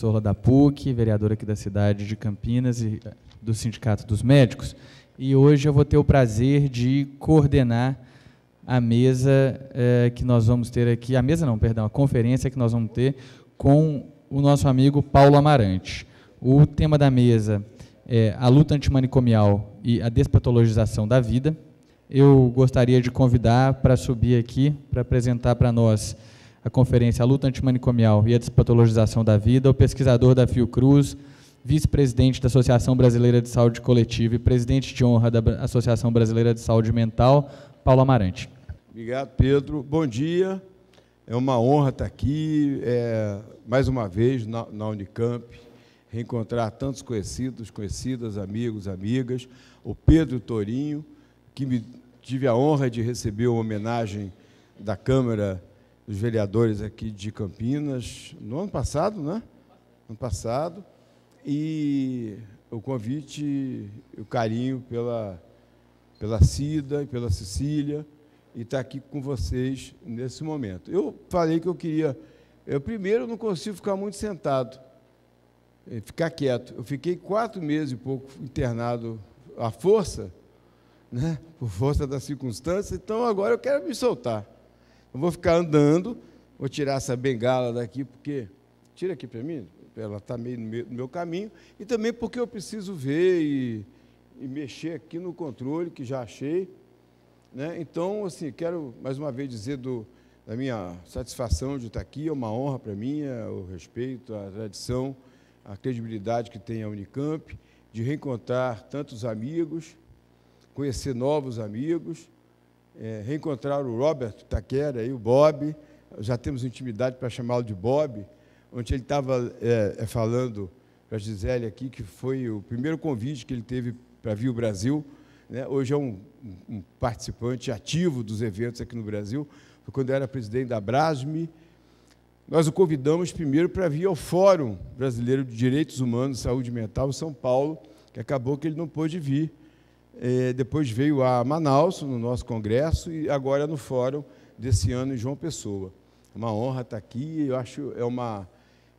professor lá da PUC, vereador aqui da cidade de Campinas e do Sindicato dos Médicos. E hoje eu vou ter o prazer de coordenar a mesa eh, que nós vamos ter aqui, a mesa não, perdão, a conferência que nós vamos ter com o nosso amigo Paulo Amarante. O tema da mesa é a luta antimanicomial e a despatologização da vida. Eu gostaria de convidar para subir aqui, para apresentar para nós a conferência A Luta Antimanicomial e a Despatologização da Vida, o pesquisador da Fiocruz, vice-presidente da Associação Brasileira de Saúde Coletiva e presidente de honra da Associação Brasileira de Saúde Mental, Paulo Amarante. Obrigado, Pedro. Bom dia. É uma honra estar aqui, é, mais uma vez, na, na Unicamp, reencontrar tantos conhecidos, conhecidas, amigos, amigas. O Pedro Torinho, que me, tive a honra de receber uma homenagem da Câmara dos vereadores aqui de Campinas, no ano passado, né? Ano passado. E o convite, o carinho pela, pela Cida e pela Cecília, e estar tá aqui com vocês nesse momento. Eu falei que eu queria. Eu primeiro não consigo ficar muito sentado, eh, ficar quieto. Eu fiquei quatro meses e pouco internado à força, né? por força das circunstâncias. então agora eu quero me soltar. Eu vou ficar andando, vou tirar essa bengala daqui, porque. Tira aqui para mim, ela está meio no meu, no meu, caminho, e também porque eu preciso ver e, e mexer aqui no controle que já achei. Né? Então, assim, quero mais uma vez dizer do, da minha satisfação de estar aqui, é uma honra para mim, é o respeito, a tradição, a credibilidade que tem a Unicamp, de reencontrar tantos amigos, conhecer novos amigos é, reencontrar o Robert Taquera e o Bob, já temos intimidade para chamá-lo de Bob, onde ele estava é, é, falando para a Gisele aqui, que foi o primeiro convite que ele teve para vir o Brasil. Né? Hoje é um, um, participante ativo dos eventos aqui no Brasil. Foi quando era presidente da Brasme. Nós o convidamos primeiro para vir ao Fórum Brasileiro de Direitos Humanos e Saúde Mental em São Paulo, que acabou que ele não pôde vir. Eh, depois veio a Manaus, no nosso congresso, e agora no fórum desse ano em João Pessoa. É uma honra estar aqui, eu acho é uma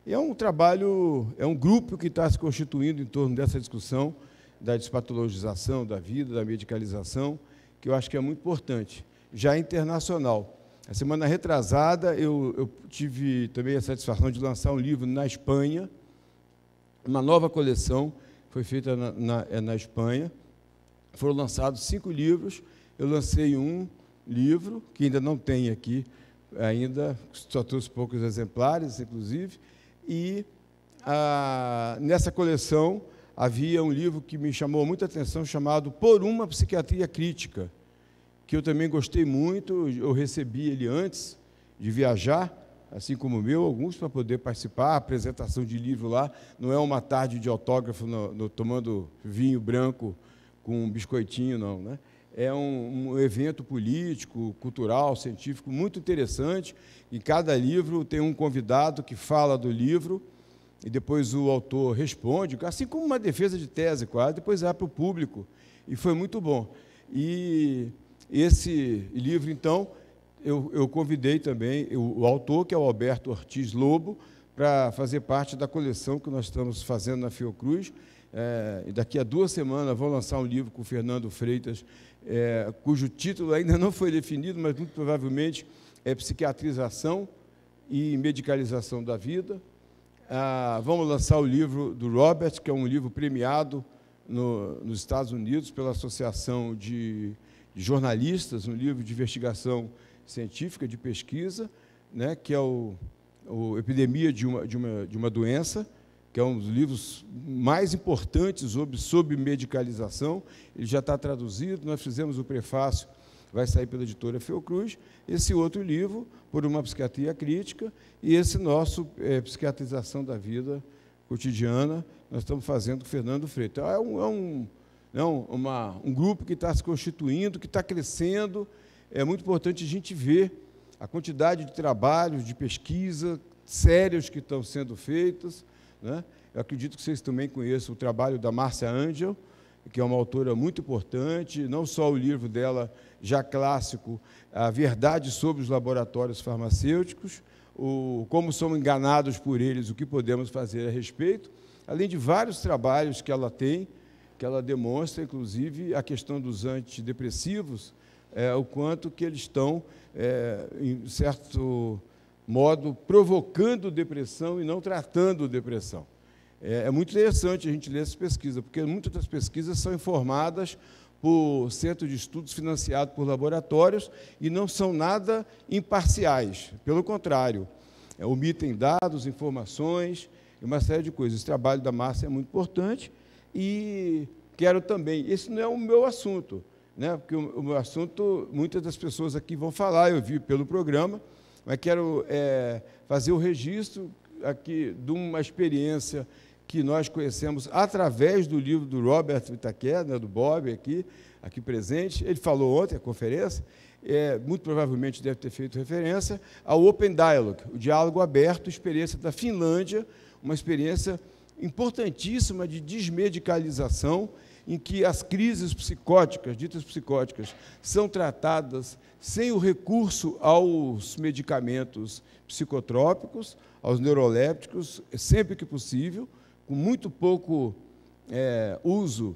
é um trabalho, é um grupo que está se constituindo em torno dessa discussão da despatologização da vida, da medicalização, que eu acho que é muito importante, já internacional. A semana retrasada eu, eu tive também a satisfação de lançar um livro na Espanha, uma nova coleção foi feita na, na, é na Espanha, foram lançados cinco livros. Eu lancei um livro, que ainda não tem aqui, ainda, só trouxe poucos exemplares, inclusive. E a, ah, nessa coleção havia um livro que me chamou muita atenção, chamado Por uma Psiquiatria Crítica, que eu também gostei muito. Eu recebi ele antes de viajar, assim como o meu, alguns para poder participar. A apresentação de livro lá não é uma tarde de autógrafo no, no, tomando vinho branco com um biscoitinho, não, né? É um, um, evento político, cultural, científico muito interessante. E cada livro tem um convidado que fala do livro e depois o autor responde, assim como uma defesa de tese quase, depois vai para o público. E foi muito bom. E esse livro, então, eu, eu convidei também o, o autor, que é o Alberto Ortiz Lobo, para fazer parte da coleção que nós estamos fazendo na Fiocruz é, daqui a duas semanas vou lançar um livro com o Fernando Freitas, é, cujo título ainda não foi definido, mas muito provavelmente é Psiquiatrização e Medicalização da Vida. Ah, vamos lançar o livro do Robert, que é um livro premiado no, nos Estados Unidos pela Associação de, Jornalistas, um livro de investigação científica, de pesquisa, né, que é o, o Epidemia de uma, de uma, de uma Doença, que é um dos livros mais importantes sobre, sobre medicalização. Ele já está traduzido, nós fizemos o prefácio, vai sair pela editora Fiocruz. Esse outro livro, Por uma Psiquiatria Crítica, e esse nosso, é, Psiquiatrização da Vida Cotidiana, nós estamos fazendo com Fernando Freitas. Então, é um, é um, não, é uma, um grupo que está se constituindo, que está crescendo. É muito importante a gente ver a quantidade de trabalhos, de pesquisa sérios que estão sendo feitos né? Eu acredito que vocês também conheçam o trabalho da Márcia Angel, que é uma autora muito importante, não só o livro dela, já clássico, A Verdade sobre os Laboratórios Farmacêuticos, o Como Somos Enganados por Eles, o que podemos fazer a respeito, além de vários trabalhos que ela tem, que ela demonstra, inclusive, a questão dos antidepressivos, é, o quanto que eles estão, é, em certo modo provocando depressão e não tratando depressão. É, é muito interessante a gente ler essa pesquisa, porque muitas das pesquisas são informadas por centros de estudos financiados por laboratórios e não são nada imparciais. Pelo contrário, é, omitem dados, informações e uma série de coisas. Esse trabalho da Márcia é muito importante e quero também. Esse não é o meu assunto, né? porque o, o meu assunto, muitas das pessoas aqui vão falar, eu vi pelo programa mas quero é, fazer o registro aqui de uma experiência que nós conhecemos através do livro do Robert Itaquer, né, do Bob aqui, aqui presente. Ele falou ontem, a conferência, é, muito provavelmente deve ter feito referência ao Open Dialogue, o diálogo aberto, experiência da Finlândia, uma experiência importantíssima de desmedicalização em que as crises psicóticas, ditas psicóticas, são tratadas sem o recurso aos medicamentos psicotrópicos, aos neurolépticos, é sempre que possível, com muito pouco é, uso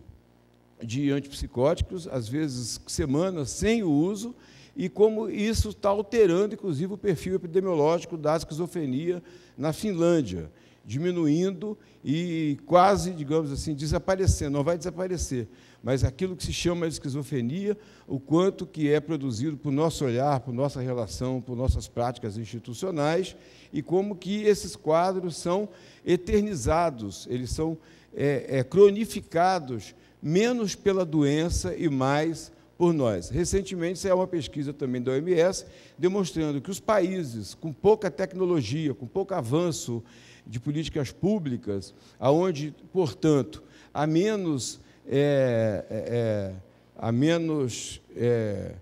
de antipsicóticos, às vezes semanas sem o uso, e como isso está alterando, inclusive, o perfil epidemiológico da esquizofrenia na Finlândia diminuindo e quase, digamos assim, desaparecendo. Não vai desaparecer, mas aquilo que se chama esquizofrenia, o quanto que é produzido por nosso olhar, por nossa relação, por nossas práticas institucionais e como que esses quadros são eternizados, eles são é, é, cronificados menos pela doença e mais por nós. Recentemente, é uma pesquisa também da OMS demonstrando que os países com pouca tecnologia, com pouco avanço de políticas públicas, aonde, portanto, há menos, é, é, é há menos é,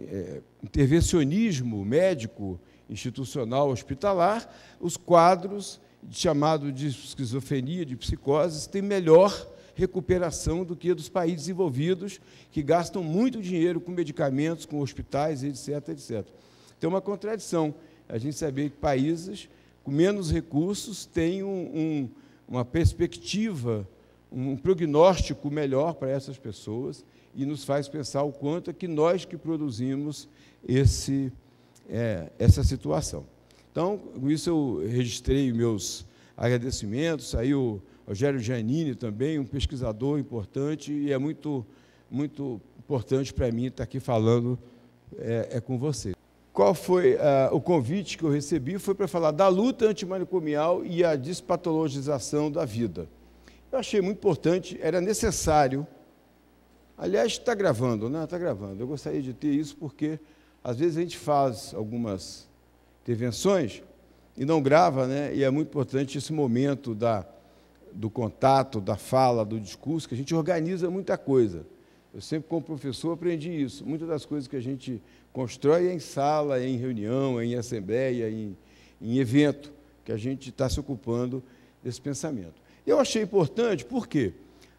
é, intervencionismo médico, institucional, hospitalar, os quadros chamados de esquizofrenia, de psicoses, têm melhor recuperação do que dos países envolvidos, que gastam muito dinheiro com medicamentos, com hospitais, etc. etc. Tem uma contradição a gente saber que países com menos recursos têm um, um, uma perspectiva, um prognóstico melhor para essas pessoas e nos faz pensar o quanto é que nós que produzimos esse, é, essa situação. Então, com isso eu registrei meus agradecimentos, aí o Rogério Giannini também, um pesquisador importante, e é muito, muito importante para mim estar aqui falando é, é com você qual foi uh, o convite que eu recebi foi para falar da luta antimanicomial e a despatologização da vida. Eu achei muito importante, era necessário. Aliás, está gravando, né? Está gravando. Eu gostaria de ter isso porque às vezes a gente faz algumas intervenções e não grava, né? E é muito importante esse momento da, do contato, da fala, do discurso, que a gente organiza muita coisa. Eu sempre, como professor, aprendi isso. Muitas das coisas que a gente Constrói em sala, em reunião, em assembleia, em, em evento, que a gente está se ocupando desse pensamento. Eu achei importante porque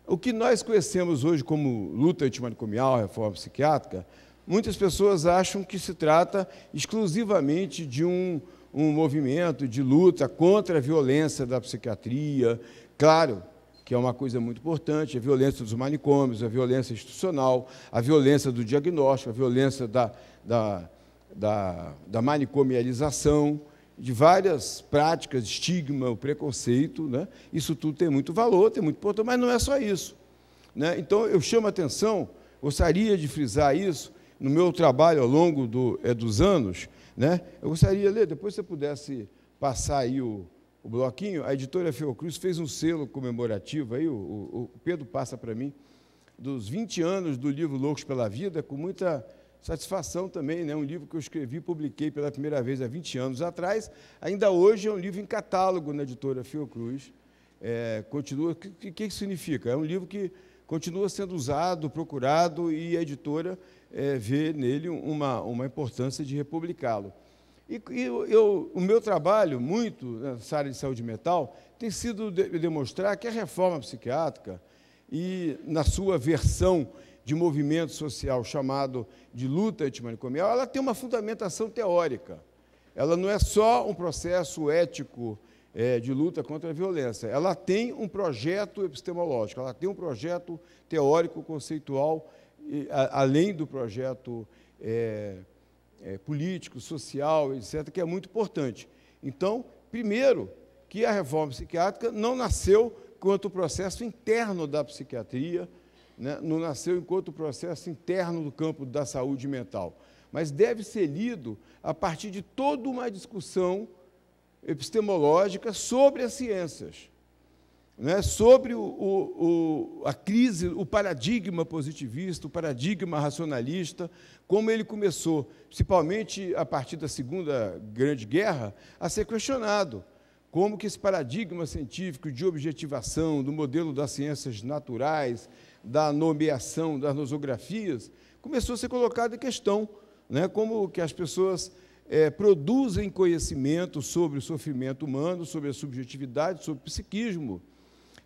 o que nós conhecemos hoje como luta antimanicomial, reforma psiquiátrica, muitas pessoas acham que se trata exclusivamente de um, um movimento de luta contra a violência da psiquiatria. Claro, que é uma coisa muito importante, a violência dos manicômios, a violência institucional, a violência do diagnóstico, a violência da, da, da, da manicomialização, de várias práticas, estigma, o preconceito, né? isso tudo tem muito valor, tem muito importância, mas não é só isso. Né? Então, eu chamo a atenção, gostaria de frisar isso no meu trabalho ao longo do, é, dos anos. Né? Eu gostaria, ler, depois se você pudesse passar aí o, o bloquinho, a editora Fiocruz fez um selo comemorativo, aí o, o, o Pedro passa para mim, dos 20 anos do livro Loucos pela Vida, com muita Satisfação também, né? um livro que eu escrevi e publiquei pela primeira vez há 20 anos atrás. Ainda hoje é um livro em catálogo na editora Fiocruz. É, continua. O que, que, significa? É um livro que continua sendo usado, procurado, e a editora é, vê nele uma, uma importância de republicá-lo. E, e eu, o meu trabalho, muito nessa área de saúde mental, tem sido de, demonstrar que a reforma psiquiátrica, e na sua versão de movimento social chamado de luta antimanicomial, ela tem uma fundamentação teórica. Ela não é só um processo ético é, de luta contra a violência, ela tem um projeto epistemológico, ela tem um projeto teórico, conceitual, e, a, além do projeto é, é, político, social, etc., que é muito importante. Então, primeiro, que a reforma psiquiátrica não nasceu quanto o processo interno da psiquiatria, né, não nasceu enquanto processo interno do campo da saúde mental, mas deve ser lido a partir de toda uma discussão epistemológica sobre as ciências, né, sobre o, o, a crise, o paradigma positivista, o paradigma racionalista, como ele começou, principalmente a partir da Segunda Grande Guerra, a ser questionado como que esse paradigma científico de objetivação do modelo das ciências naturais, da nomeação das nosografias, começou a ser colocada em questão, né, como que as pessoas é, produzem conhecimento sobre o sofrimento humano, sobre a subjetividade, sobre o psiquismo.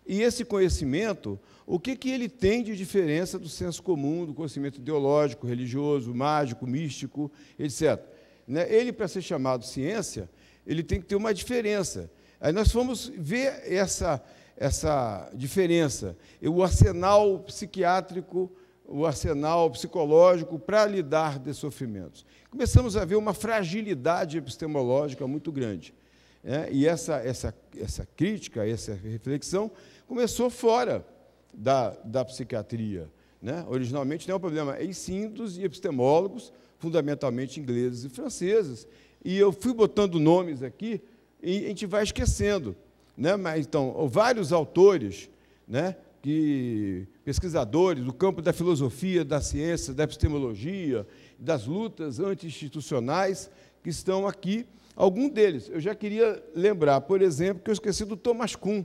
E esse conhecimento, o que, que ele tem de diferença do senso comum, do conhecimento ideológico, religioso, mágico, místico, etc. Né? Ele, para ser chamado ciência, ele tem que ter uma diferença. Aí nós fomos ver essa, essa diferença. E o arsenal psiquiátrico, o arsenal psicológico para lidar de sofrimentos. Começamos a ver uma fragilidade epistemológica muito grande. Né? E essa, essa, essa crítica, essa reflexão começou fora da, da psiquiatria. Né? Originalmente não é um problema. em é cintos e epistemólogos, fundamentalmente ingleses e franceses. E eu fui botando nomes aqui e a gente vai esquecendo. Né? Mas, então, vários autores, né? que pesquisadores do campo da filosofia, da ciência, da epistemologia, das lutas anti-institucionais que estão aqui, algum deles. Eu já queria lembrar, por exemplo, que eu esqueci do Thomas Kuhn,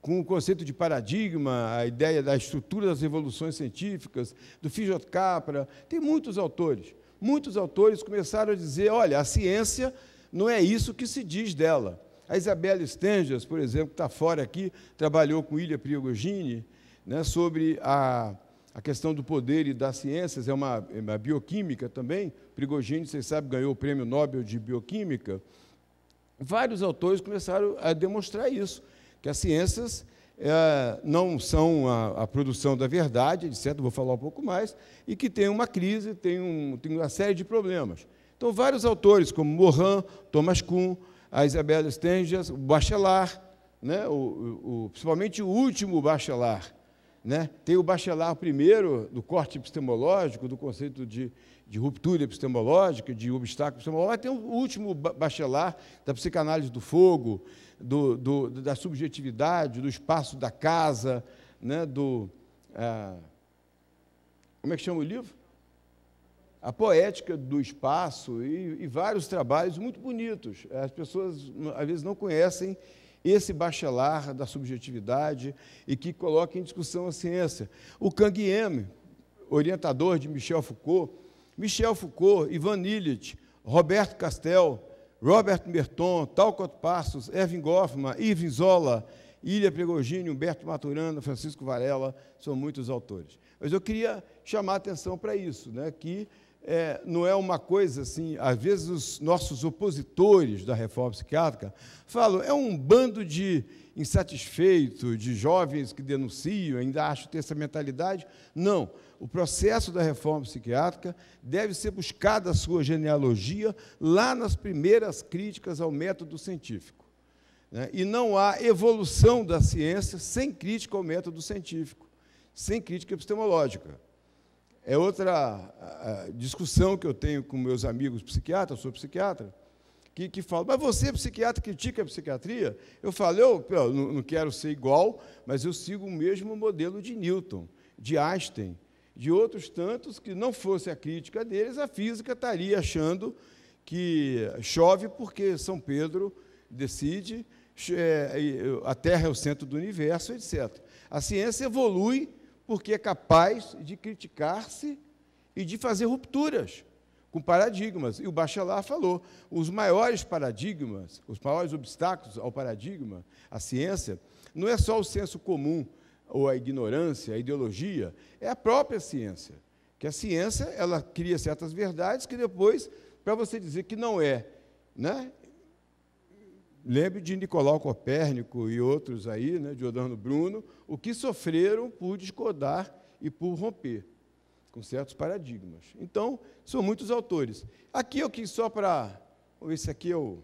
com o conceito de paradigma, a ideia da estrutura das revoluções científicas, do Fijot Capra, tem muitos autores. Muitos autores começaram a dizer, olha, a ciência não é isso que se diz dela. A Isabela Stengers, por exemplo, que está fora aqui, trabalhou com Ilha Priogogini né, sobre a, a questão do poder e das ciências, é uma, é uma bioquímica também. Prigogine, vocês sabem, ganhou o prêmio Nobel de Bioquímica. Vários autores começaram a demonstrar isso, que as ciências é, não são a, a, produção da verdade, etc., vou falar um pouco mais, e que tem uma crise, tem, um, tem uma série de problemas. Então, vários autores, como Morin, Thomas Kuhn, a Isabela Stengers, o bachelar, né? o, o, o, principalmente o último bachelar. Né? Tem o bachelar primeiro do corte epistemológico, do conceito de, de ruptura epistemológica, de obstáculo epistemológico, tem o último bachelar da psicanálise do fogo, do, do, da subjetividade, do espaço da casa, né? do. Ah, como é que chama o livro? a poética do espaço e, e, vários trabalhos muito bonitos. As pessoas, às vezes, não conhecem esse bachelar da subjetividade e que coloca em discussão a ciência. O Canguiem, orientador de Michel Foucault, Michel Foucault, Ivan Illich, Roberto Castel, Robert Merton, Talcott Passos, Erving Goffman, Irving Zola, Ilha Pregogini, Humberto Maturana, Francisco Varela, são muitos autores. Mas eu queria chamar a atenção para isso, né, que é, não é uma coisa assim. Às vezes, os nossos opositores da reforma psiquiátrica falam, é um bando de insatisfeitos, de jovens que denunciam, ainda acham ter essa mentalidade. Não. O processo da reforma psiquiátrica deve ser buscada a sua genealogia lá nas primeiras críticas ao método científico. Né? E não há evolução da ciência sem crítica ao método científico, sem crítica epistemológica. É outra discussão que eu tenho com meus amigos psiquiatras, eu sou psiquiatra, que, que falam, mas você, é psiquiatra, critica a psiquiatria? Eu falo, eu, eu não quero ser igual, mas eu sigo o mesmo modelo de Newton, de Einstein, de outros tantos que não fosse a crítica deles, a física estaria achando que chove porque São Pedro decide, eh, a Terra é o centro do universo, etc. A ciência evolui porque é capaz de criticar-se e de fazer rupturas com paradigmas. E o Bachelard falou: os maiores paradigmas, os maiores obstáculos ao paradigma, à ciência, não é só o senso comum ou a ignorância, a ideologia, é a própria ciência. Que a ciência ela cria certas verdades que depois, para você dizer que não é, né, Lembre de Nicolau Copérnico e outros aí, né, de Odano Bruno, o que sofreram por discordar e por romper com certos paradigmas. Então, são muitos autores. Aqui eu quis só para. Esse aqui é o.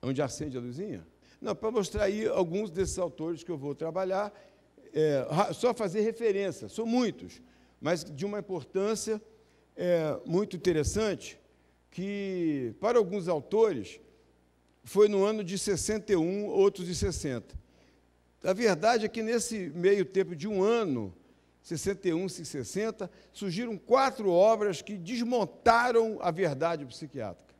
É onde acende a luzinha? Não, para mostrar aí alguns desses autores que eu vou trabalhar, é, só fazer referência, são muitos, mas de uma importância é, muito interessante, que para alguns autores foi no ano de 61, outros de 60. A verdade é que nesse meio tempo de um ano, 61 e 60, surgiram quatro obras que desmontaram a verdade psiquiátrica,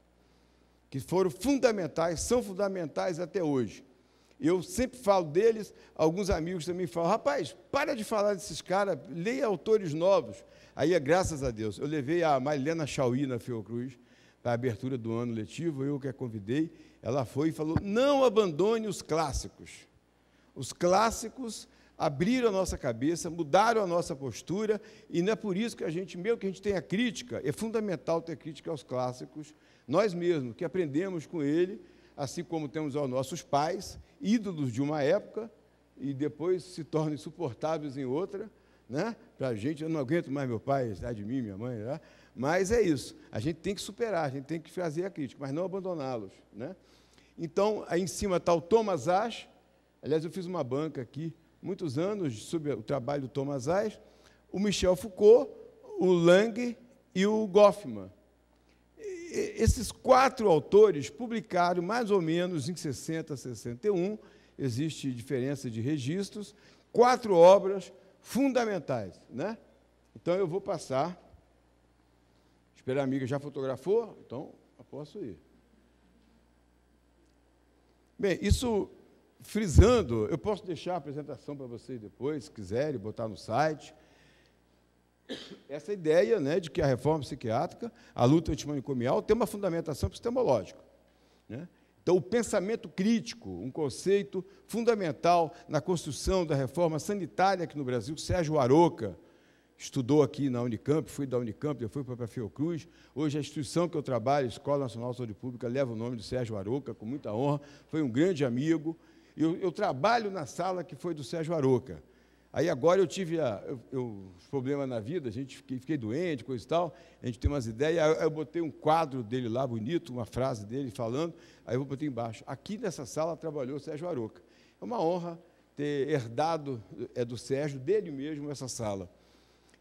que foram fundamentais, são fundamentais até hoje. Eu sempre falo deles, alguns amigos também falam, rapaz, para de falar desses caras, leia autores novos. Aí, é graças a Deus, eu levei a Marilena Chauí na Fiocruz, para a abertura do ano letivo, eu que a convidei, ela foi e falou: não abandone os clássicos. Os clássicos abriram a nossa cabeça, mudaram a nossa postura, e não é por isso que a gente, mesmo que a gente tenha crítica, é fundamental ter crítica aos clássicos, nós mesmos, que aprendemos com ele, assim como temos aos nossos pais, ídolos de uma época, e depois se tornam insuportáveis em outra, né? Para a gente, eu não aguento mais meu pai, está de mim, minha mãe, né? mas é isso. A gente tem que superar, a gente tem que fazer a crítica, mas não abandoná-los, né? Então, aí em cima está o Thomas Ash. Aliás, eu fiz uma banca aqui, muitos anos, sobre o trabalho do Thomas Ash, o Michel Foucault, o Lang e o Goffman. E, esses quatro autores publicaram mais ou menos em 60, 61, existe diferença de registros, quatro obras fundamentais, né? Então eu vou passar. Espera, a amiga já fotografou? Então eu posso ir. Bem, isso frisando, eu posso deixar a apresentação para vocês depois, se quiserem, botar no site. Essa ideia né, de que a reforma psiquiátrica, a luta antimanicomial, tem uma fundamentação epistemológica. Né? Então, o pensamento crítico, um conceito fundamental na construção da reforma sanitária aqui no Brasil, Sérgio Aroca, estudou aqui na Unicamp, fui da Unicamp, eu fui para a Fiocruz. Hoje, a instituição que eu trabalho, Escola Nacional de Saúde Pública, leva o nome de Sérgio Aroca, com muita honra, foi um grande amigo. Eu, eu trabalho na sala que foi do Sérgio Aroca. Aí agora eu tive a, eu, eu, os problemas na vida, a gente fiquei, fiquei, doente, coisa e tal, a gente tem umas ideias, aí eu, eu botei um quadro dele lá, bonito, uma frase dele falando, aí eu botei embaixo. Aqui nessa sala trabalhou o Sérgio Aroca. É uma honra ter herdado, é do Sérgio, dele mesmo, essa sala.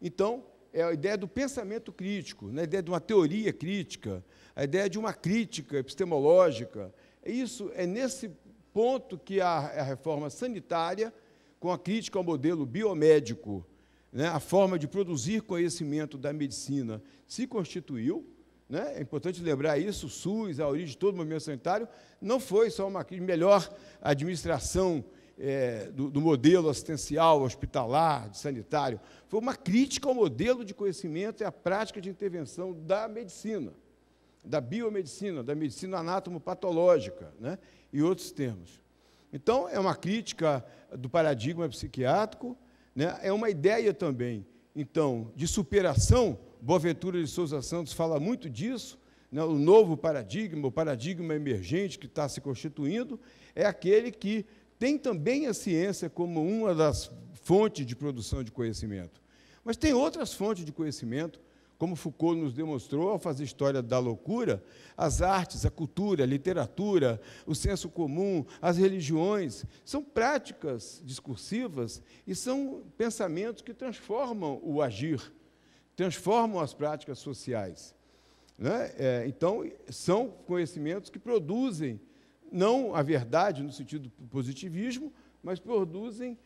Então, é a ideia do pensamento crítico, né? a ideia de uma teoria crítica, a ideia de uma crítica epistemológica. É isso é nesse ponto que a, a reforma sanitária com a crítica ao modelo biomédico, né, a forma de produzir conhecimento da medicina, se constituiu. Né, é importante lembrar isso: o SUS, a origem de todo o movimento sanitário, não foi só uma melhor administração é, do, do, modelo assistencial, hospitalar, sanitário. Foi uma crítica ao modelo de conhecimento e à prática de intervenção da medicina, da biomedicina, da medicina anátomo patológica né? e outros termos. Então, é uma crítica do paradigma psiquiátrico, né? é uma ideia também, então, de superação. Boaventura de Souza Santos fala muito disso. Né? O novo paradigma, o paradigma emergente que está se constituindo, é aquele que tem também a ciência como uma das fontes de produção de conhecimento. Mas tem outras fontes de conhecimento como Foucault nos demonstrou ao fazer história da loucura, as artes, a cultura, a literatura, o senso comum, as religiões, são práticas discursivas e são pensamentos que transformam o agir, transformam as práticas sociais. Né? É, então, são conhecimentos que produzem, não a verdade no sentido do positivismo, mas produzem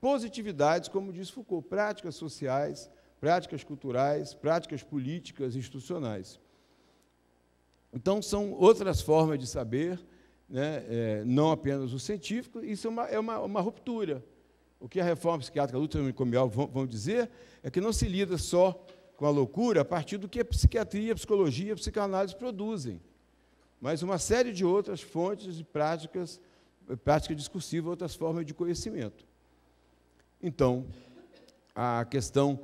positividades, como diz Foucault, práticas sociais práticas culturais, práticas políticas, institucionais. Então, são outras formas de saber, né, é, não apenas o científico, isso é uma, é uma, uma ruptura. O que a reforma psiquiátrica a luta vão, vão dizer é que não se lida só com a loucura a partir do que a psiquiatria, a psicologia a psicanálise produzem, mas uma série de outras fontes e práticas, prática discursiva, outras formas de conhecimento. Então, a questão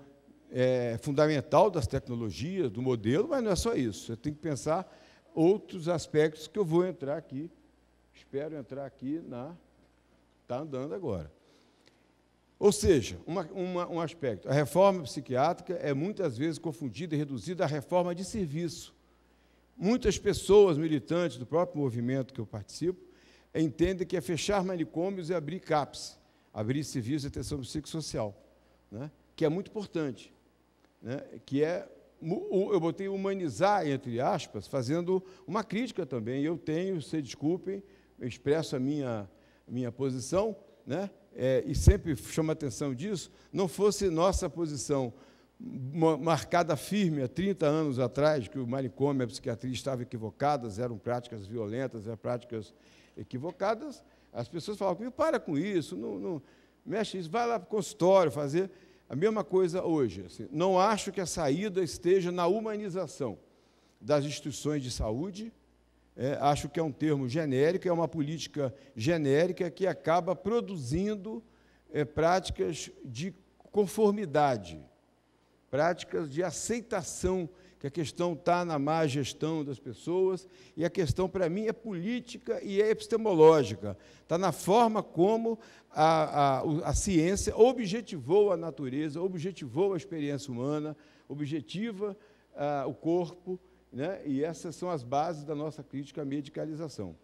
é, fundamental das tecnologias, do modelo, mas não é só isso. Você tem que pensar outros aspectos que eu vou entrar aqui, espero entrar aqui na. Está andando agora. Ou seja, uma, uma, um aspecto, a reforma psiquiátrica é muitas vezes confundida e reduzida à reforma de serviço. Muitas pessoas militantes do próprio movimento que eu participo entendem que é fechar manicômios e abrir CAPS, abrir serviços de atenção psicossocial, né? que é muito importante né, que é, eu botei humanizar, entre aspas, fazendo uma crítica também. Eu tenho, se desculpem, eu expresso a minha, minha posição, né, é, e sempre chamo a atenção disso, não fosse nossa posição marcada firme há 30 anos atrás, que o manicômio e a psiquiatria estavam equivocadas, eram práticas violentas, eram práticas equivocadas, as pessoas falavam comigo, para com isso, não, não mexe isso, vai lá para o consultório fazer. A mesma coisa hoje. Assim, não acho que a saída esteja na humanização das instituições de saúde. É, acho que é um termo genérico, é uma política genérica que acaba produzindo é, práticas de conformidade, práticas de aceitação que a questão está na má gestão das pessoas, e a questão, para mim, é política e é epistemológica. Está na forma como a, a, a ciência objetivou a natureza, objetivou a experiência humana, objetiva a, o corpo, né? e essas são as bases da nossa crítica à medicalização.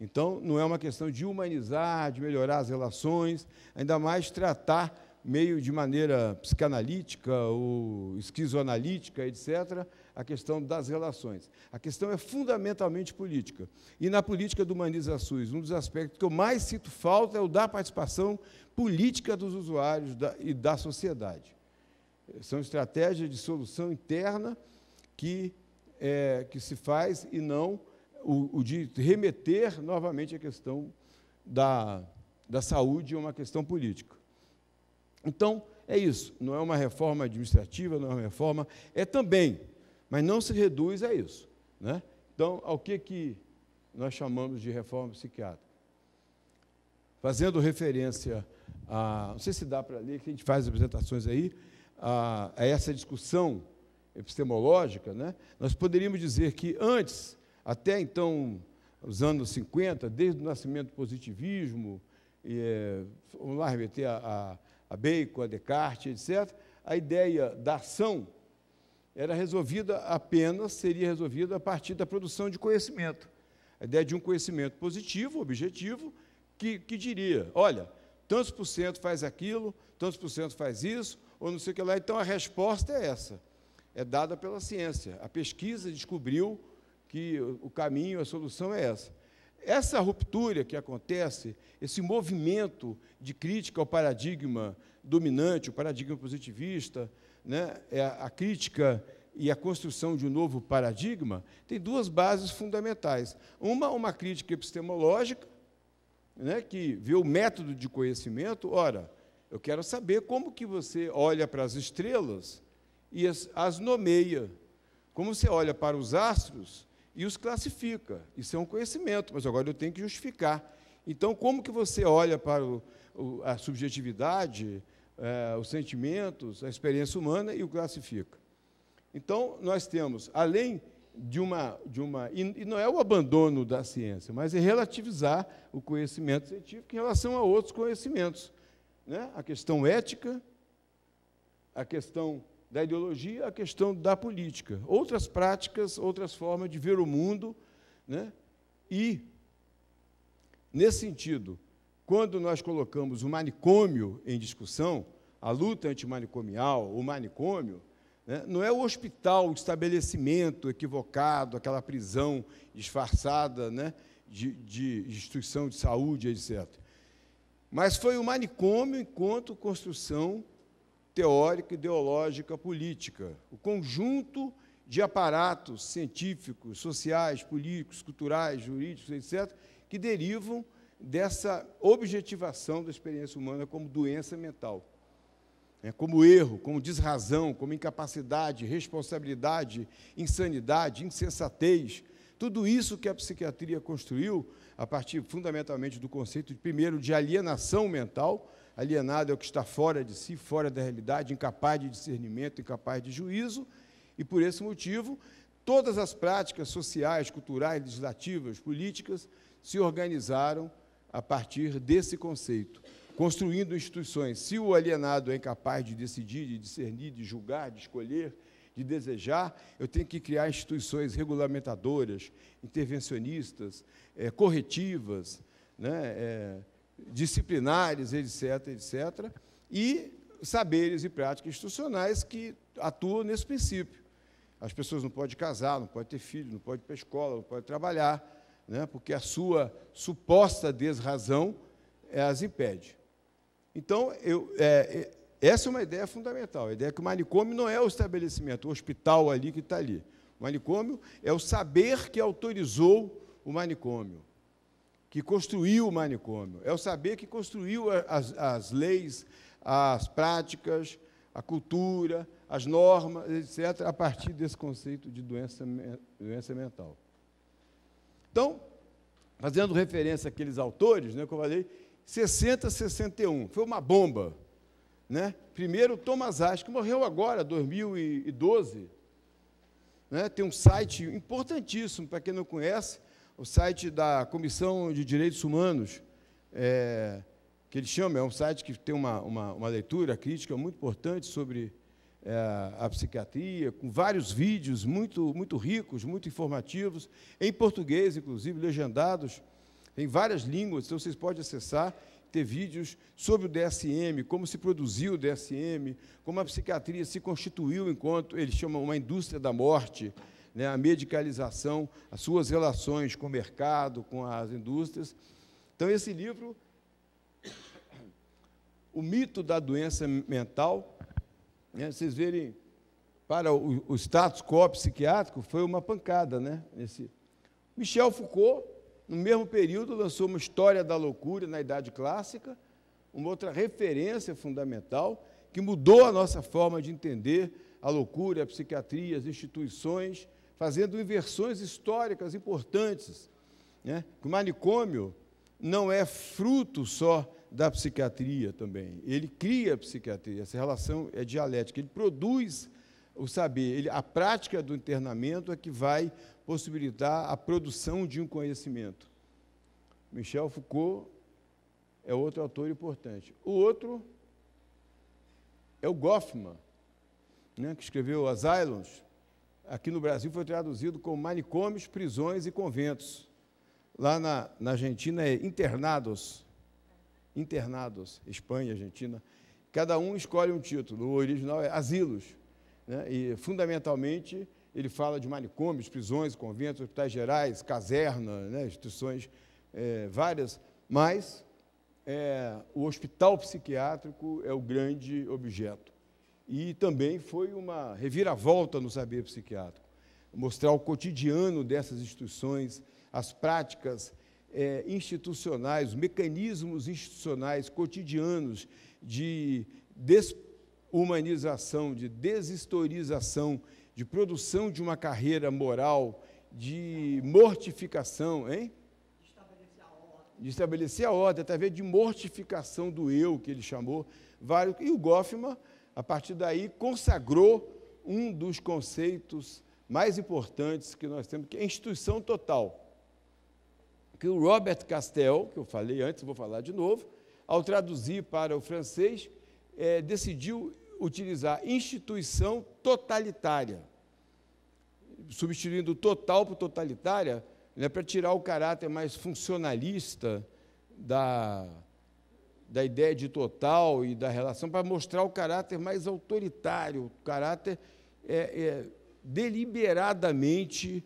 Então, não é uma questão de humanizar, de melhorar as relações, ainda mais tratar meio de maneira psicanalítica ou esquizoanalítica, etc., a questão das relações. A questão é fundamentalmente política. E na política do Maniz um dos aspectos que eu mais sinto falta é o da participação política dos usuários da, e da sociedade. São estratégias de solução interna que, é, que se faz e não o, o de remeter novamente a questão da, da saúde a uma questão política. Então, é isso, não é uma reforma administrativa, não é uma reforma, é também mas não se reduz a isso. Né? Então, ao que, que nós chamamos de reforma psiquiátrica? Fazendo referência a. Não sei se dá para ler, que a gente faz apresentações aí, a, a essa discussão epistemológica, né? nós poderíamos dizer que antes, até então, os anos 50, desde o nascimento do positivismo, e, é, vamos lá remeter a, a, a Bacon, a Descartes, etc., a ideia da ação era resolvida apenas, seria resolvida a partir da produção de conhecimento. A ideia de um conhecimento positivo, objetivo, que, que diria, olha, tantos por cento faz aquilo, tantos por cento faz isso, ou não sei o que lá. Então, a resposta é essa, é dada pela ciência. A pesquisa descobriu que o caminho, a solução é essa. Essa ruptura que acontece, esse movimento de crítica ao paradigma dominante, o paradigma positivista, né, é a crítica e a construção de um novo paradigma, tem duas bases fundamentais. Uma, uma crítica epistemológica, né, que vê o método de conhecimento. Ora, eu quero saber como que você olha para as estrelas e as, as nomeia, como você olha para os astros e os classifica. Isso é um conhecimento, mas agora eu tenho que justificar. Então, como que você olha para o, o, a subjetividade, é, os sentimentos, a experiência humana e o classifica. Então, nós temos, além de uma. De uma e não é o abandono da ciência, mas é relativizar o conhecimento científico em relação a outros conhecimentos. Né? A questão ética, a questão da ideologia, a questão da política. Outras práticas, outras formas de ver o mundo. Né? E, nesse sentido, quando nós colocamos o manicômio em discussão, a luta antimanicomial, o manicômio, né, não é o hospital, o estabelecimento equivocado, aquela prisão disfarçada né, de, de instituição de saúde, etc. Mas foi o manicômio enquanto construção teórica, ideológica, política. O conjunto de aparatos científicos, sociais, políticos, culturais, jurídicos, etc., que derivam dessa objetivação da experiência humana como doença mental, né, como erro, como desrazão, como incapacidade, responsabilidade, insanidade, insensatez. Tudo isso que a psiquiatria construiu a partir fundamentalmente do conceito, de, primeiro, de alienação mental. Alienado é o que está fora de si, fora da realidade, incapaz de discernimento, incapaz de juízo. E por esse motivo, todas as práticas sociais, culturais, legislativas, políticas se organizaram a partir desse conceito, construindo instituições. Se o alienado é incapaz de decidir, de discernir, de julgar, de escolher, de desejar, eu tenho que criar instituições regulamentadoras, intervencionistas, é, corretivas, né, é, disciplinares, etc., etc., e saberes e práticas institucionais que atuam nesse princípio. As pessoas não podem casar, não podem ter filho, não podem ir para a escola, não podem trabalhar, né, porque a sua suposta desrazão é, as impede. Então, eu, é, essa é uma ideia fundamental. A ideia é que o manicômio não é o estabelecimento, o hospital ali que está ali. O manicômio é o saber que autorizou o manicômio, que construiu o manicômio. É o saber que construiu as, as leis, as práticas, a cultura, as normas, etc., a partir desse conceito de doença, doença mental. Então, fazendo referência àqueles autores, né, que eu falei, 60, 61, foi uma bomba. Né? Primeiro, Thomas Asch, que morreu agora, 2012. Né? Tem um site importantíssimo, para quem não conhece, o site da Comissão de Direitos Humanos, é, que ele chama, é um site que tem uma, uma, uma leitura crítica muito importante sobre é, a psiquiatria, com vários vídeos muito, muito ricos, muito informativos, em português, inclusive, legendados, em várias línguas. Então, vocês podem acessar ter vídeos sobre o DSM, como se produziu o DSM, como a psiquiatria se constituiu enquanto eles chamam uma indústria da morte, né, a medicalização, as suas relações com o mercado, com as indústrias. Então, esse livro, O Mito da Doença Mental, né? Vocês verem, para o, o status quo psiquiátrico foi uma pancada, né? Esse. Michel Foucault, no mesmo período, lançou uma história da loucura na Idade Clássica, uma outra referência fundamental que mudou a nossa forma de entender a loucura, a psiquiatria, as instituições, fazendo inversões históricas importantes. Né? O manicômio não é fruto só da psiquiatria também. Ele cria a psiquiatria, essa relação é dialética, ele produz o saber, ele, a prática do internamento é que vai possibilitar a produção de um conhecimento. Michel Foucault é outro autor importante. O outro é o Goffman, né, que escreveu Asylums. Aqui no Brasil foi traduzido como manicômios, prisões e conventos. Lá na, na Argentina é internados internados, Espanha, Argentina. Cada um escolhe um título. O original é asilos. Né? E, fundamentalmente, ele fala de manicômios, prisões, conventos, hospitais gerais, casernas, né? instituições é, várias, mas é, o hospital psiquiátrico é o grande objeto. E também foi uma reviravolta no saber psiquiátrico mostrar o cotidiano dessas instituições, as práticas é, institucionais, mecanismos institucionais cotidianos de desumanização, de deshistorização, de produção de uma carreira moral, de mortificação, hein? de estabelecer a ordem, através de mortificação do eu, que ele chamou, vários, e o Goffman, a partir daí, consagrou um dos conceitos mais importantes que nós temos, que é a instituição total que o Robert Castel, que eu falei antes, vou falar de novo, ao traduzir para o francês, é, decidiu utilizar instituição totalitária, substituindo total por totalitária, né, para tirar o caráter mais funcionalista da, da ideia de total e da relação, para mostrar o caráter mais autoritário, o caráter é, é, deliberadamente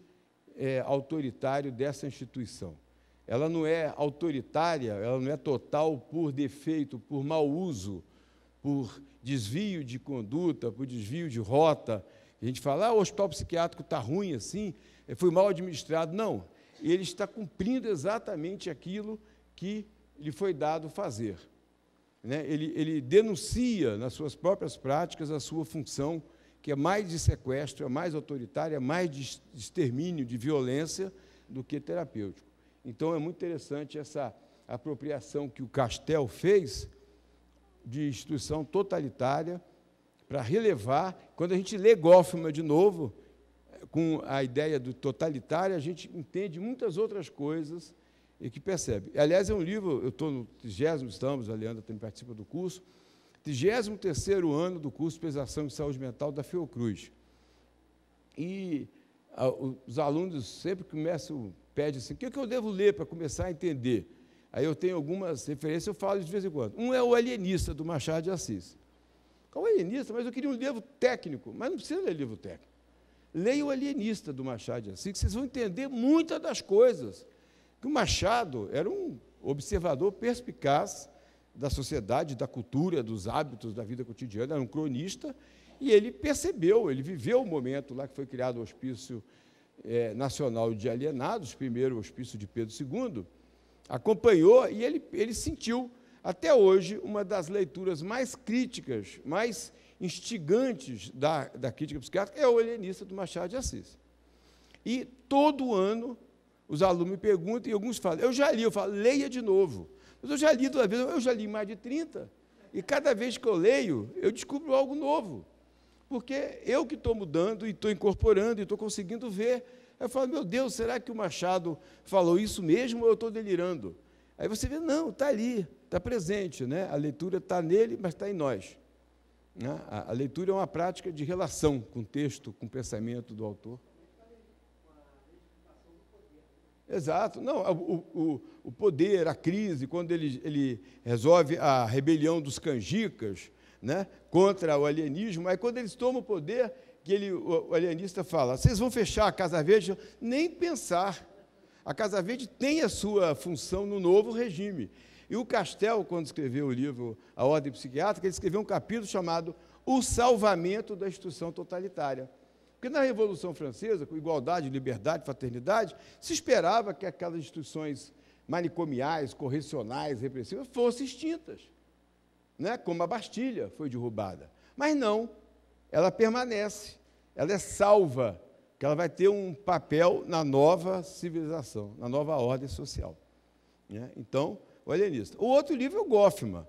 é, autoritário dessa instituição ela não é autoritária, ela não é total por defeito, por mau uso, por desvio de conduta, por desvio de rota. A gente fala, ah, o hospital psiquiátrico está ruim assim, eh, foi mal administrado. Não, ele está cumprindo exatamente aquilo que lhe foi dado fazer. Né? Ele, ele denuncia nas suas próprias práticas a sua função, que é mais de sequestro, é mais autoritária, é mais de extermínio, de violência do que terapêutico. Então é muito interessante essa apropriação que o Castel fez de instituição totalitária para relevar. Quando a gente lê Goffman de novo, eh, com a ideia do totalitário, a gente entende muitas outras coisas e que percebe. Aliás, é um livro, eu estou no 30 estamos, a Leandra também participa do curso, 33 terceiro ano do curso de Pesação de Saúde Mental da Fiocruz. E a, ah, os alunos sempre começam pede assim: o que, é que eu devo ler para começar a entender? Aí eu tenho algumas referências, eu falo de vez em quando. Um é o Alienista, do Machado de Assis. Qual é alienista? Mas eu queria um livro técnico. Mas não precisa ler livro técnico. Leia o Alienista, do Machado de Assis, que vocês vão entender muitas das coisas. Que o Machado era um observador perspicaz da sociedade, da cultura, dos hábitos da vida cotidiana, era um cronista, e ele percebeu, ele viveu o momento lá que foi criado o hospício é, Nacional de Alienados, primeiro hospício de Pedro II, acompanhou e ele, ele sentiu, até hoje, uma das leituras mais críticas, mais instigantes da, da crítica psiquiátrica, é o alienista do Machado de Assis. E todo ano os alunos me perguntam e alguns falam, eu já li, eu falo, leia de novo. Mas eu já li toda vez, eu já li mais de 30. E cada vez que eu leio, eu descubro algo novo porque eu que estou mudando e estou incorporando e estou conseguindo ver. Eu falo, meu Deus, será que o Machado falou isso mesmo ou eu estou delirando? Aí você vê, não, está ali, está presente, né? a leitura está nele, mas está em nós. Né? A, a leitura é uma prática de relação com o texto, com o pensamento do autor. Exato. Não, o, o, o, poder, a crise, quando ele, ele resolve a rebelião dos canjicas, né, contra o alienismo, mas quando eles tomam o poder, que ele, o alienista fala, vocês vão fechar a Casa Verde? Nem pensar. A Casa Verde tem a sua função no novo regime. E o Castel, quando escreveu o livro A Ordem Psiquiátrica, ele escreveu um capítulo chamado O Salvamento da Instituição Totalitária. Porque na Revolução Francesa, com igualdade, liberdade, fraternidade, se esperava que aquelas instituições manicomiais, correcionais, repressivas, fossem extintas né, como a Bastilha foi derrubada. Mas não, ela permanece, ela é salva, que ela vai ter um papel na nova civilização, na nova ordem social. Né? Então, olha nisso. O outro livro é o Goffman.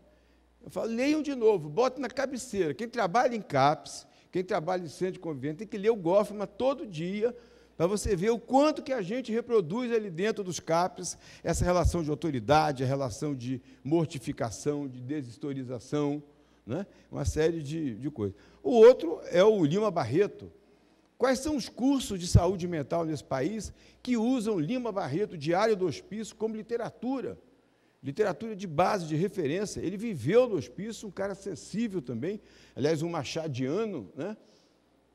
Eu falo, leiam de novo, bota na cabeceira. Quem trabalha em CAPES, quem trabalha em centro de convento, tem que ler o Goffman todo dia, para você ver o quanto que a gente reproduz ali dentro dos CAPs essa relação de autoridade, a relação de mortificação, de deshistorização, né? uma série de, de coisas. O outro é o Lima Barreto. Quais são os cursos de saúde mental nesse país que usam Lima Barreto, Diário do Hospício, como literatura? literatura de base, de referência. Ele viveu no hospício, um cara sensível também, aliás, um machadiano, né?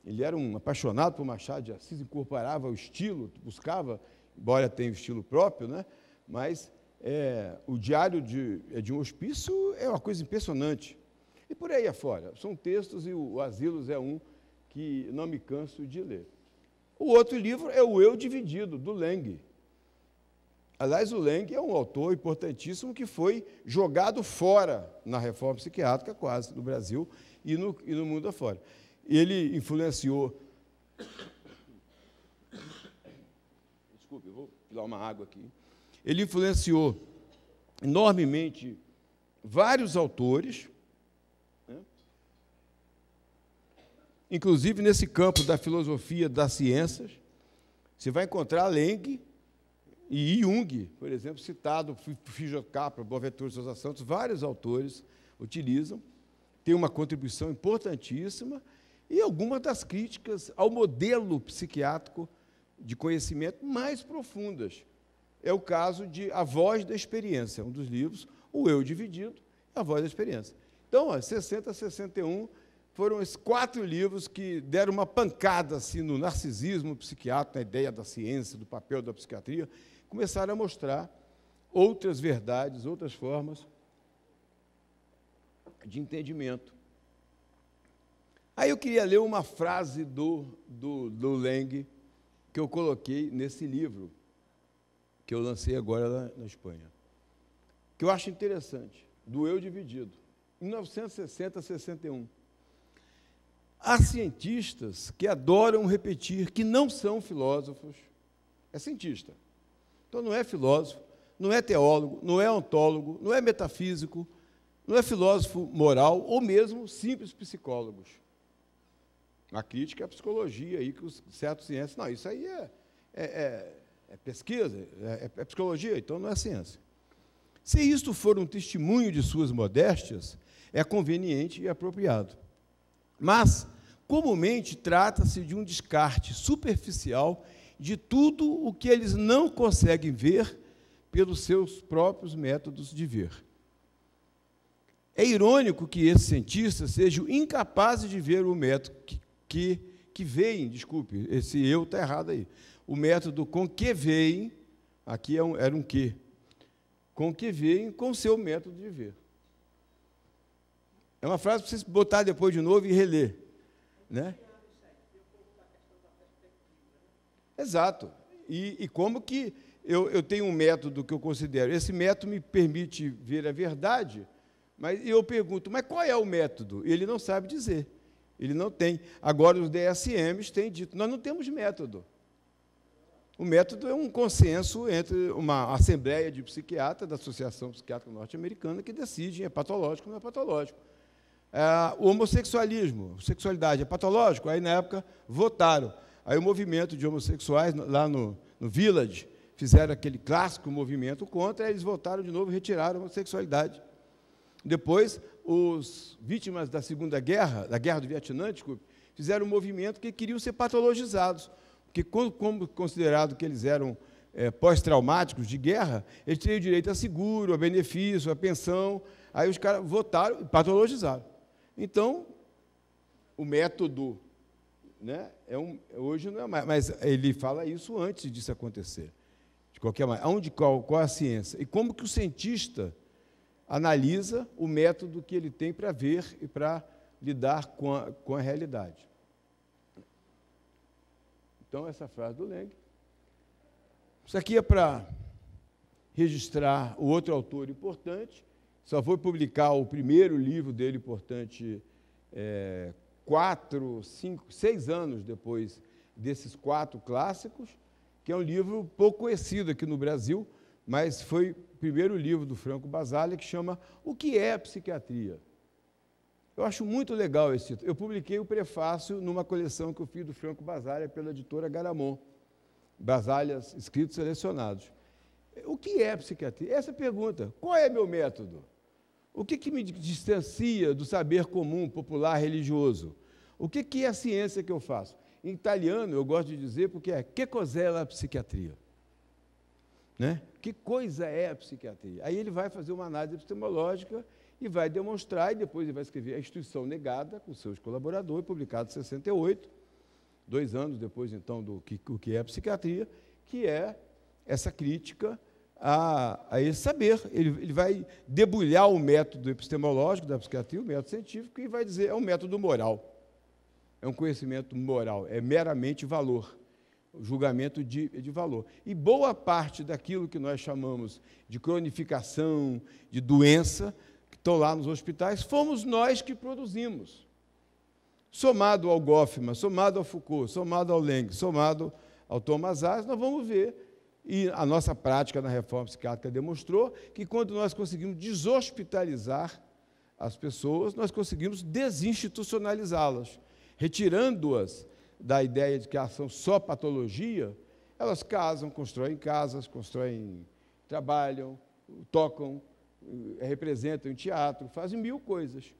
Ele era um apaixonado por Machado de Assis, incorporava o estilo, buscava, embora tenha o estilo próprio, né? mas é, o diário de, é de um hospício é uma coisa impressionante. E por aí afora. São textos e o, o Asilos é um que não me canso de ler. O outro livro é o Eu Dividido, do Leng. Aliás, o Leng é um autor importantíssimo que foi jogado fora na reforma psiquiátrica, quase, no Brasil e no, e no mundo afora ele influenciou. Desculpe, vou pilar uma água aqui. Ele influenciou enormemente vários autores, né? inclusive nesse campo da filosofia das ciências. Você vai encontrar Leng e Jung, por exemplo, citado, por Capra, Boaventura Souza Santos, vários autores utilizam, tem uma contribuição importantíssima e algumas das críticas ao modelo psiquiátrico de conhecimento mais profundas. É o caso de A Voz da Experiência, um dos livros, O Eu Dividido A Voz da Experiência. Então, ó, 60 a 61 foram esses quatro livros que deram uma pancada assim, no narcisismo psiquiátrico, na ideia da ciência, do papel da psiquiatria, começaram a mostrar outras verdades, outras formas de entendimento Aí eu queria ler uma frase do, do, do Leng que eu coloquei nesse livro, que eu lancei agora na, na Espanha, que eu acho interessante, do eu dividido, 1960 61. Há cientistas que adoram repetir que não são filósofos, é cientista. Então não é filósofo, não é teólogo, não é ontólogo, não é metafísico, não é filósofo moral ou mesmo simples psicólogos. A crítica é a psicologia aí, que os certos ciências. Não, isso aí é, é, é, é pesquisa, é, é, é psicologia, então não é ciência. Se isto for um testemunho de suas modéstias, é conveniente e apropriado. Mas, comumente, trata-se de um descarte superficial de tudo o que eles não conseguem ver pelos seus próprios métodos de ver. É irônico que esses cientistas sejam incapazes de ver o método que, que, que veem, desculpe, esse eu está errado aí. O método com que veem, aqui é um, era um que, com que veem com seu método de ver. É uma frase para você botar depois de novo e reler. Né? Exato. E, e como que eu, eu tenho um método que eu considero? Esse método me permite ver a verdade, mas eu pergunto, mas qual é o método? Ele não sabe dizer. Ele não tem. Agora, os DSMs têm dito: nós não temos método. O método é um consenso entre uma assembleia de psiquiatras da Associação Psiquiátrica Norte-Americana que decide é patológico ou não é patológico. É, o homossexualismo, sexualidade é patológico? Aí, na época, votaram. Aí o movimento de homossexuais lá no, no Village fizeram aquele clássico movimento contra, eles votaram de novo e retiraram a homossexualidade depois, os vítimas da Segunda Guerra, da Guerra do Vietnã, desculpe, fizeram um movimento que queriam ser patologizados, porque como considerado que eles eram é, pós-traumáticos de guerra, eles tinham direito a seguro, a benefício, a pensão. Aí os caras votaram e patologizaram. Então, o método, né, é um, hoje não é mais, mas ele fala isso antes disso acontecer. De qualquer maneira, onde, qual, qual a ciência? E como que o cientista analisa o método que ele tem para ver e para lidar com a, com a realidade. Então, essa frase do Leng. Isso aqui é para registrar o outro autor importante, só foi publicar o primeiro livro dele importante é, quatro, cinco, seis anos depois desses quatro clássicos, que é um livro pouco conhecido aqui no Brasil, mas foi o primeiro livro do Franco Basaglia que chama O que é psiquiatria? Eu acho muito legal esse título. Eu publiquei o prefácio numa coleção que eu fiz do Franco Basaglia pela editora Garamond. Basalhas escritos selecionados. O que é psiquiatria? Essa é pergunta. Qual é meu método? O que, que me distancia do saber comum, popular, religioso? O que, que é a ciência que eu faço? Em italiano, eu gosto de dizer porque é que cos'è la psiquiatria? Né? que coisa é a psiquiatria? Aí ele vai fazer uma análise epistemológica e vai demonstrar, e depois ele vai escrever A Instituição Negada, com seus colaboradores, publicado em 68, dois anos depois, então, do que, o que é a psiquiatria, que é essa crítica a, a esse saber. Ele, ele vai debulhar o método epistemológico da psiquiatria, o método científico, e vai dizer é um método moral. É um conhecimento moral, é meramente valor julgamento de, de valor. E boa parte daquilo que nós chamamos de cronificação, de doença, que estão lá nos hospitais, fomos nós que produzimos. Somado ao Goffman, somado ao Foucault, somado ao Leng, somado ao Thomas Ayres, nós vamos ver. E a nossa prática na reforma psiquiátrica demonstrou que quando nós conseguimos deshospitalizar as pessoas, nós conseguimos desinstitucionalizá-las, retirando-as da ideia de que são só patologia, elas casam, constroem casas, constroem, trabalham, tocam, eh, representam teatro, fazem mil coisas.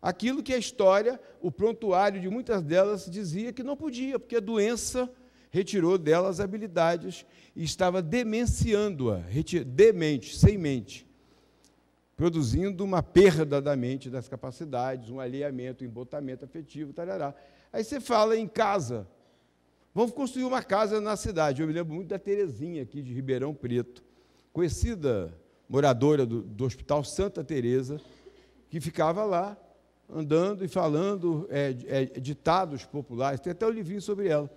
Aquilo que a é história, o prontuário de muitas delas dizia que não podia, porque a doença retirou delas habilidades e estava demenciando-a, demente, sem mente, produzindo uma perda da mente, das capacidades, um alheamento, um embotamento afetivo, tarará. Aí você fala em casa. Vamos construir uma casa na cidade. Eu me lembro muito da Terezinha aqui de Ribeirão Preto, conhecida moradora do, do Hospital Santa Teresa, que ficava lá andando e falando é, é, ditados populares. Tem até um livrinho sobre ela.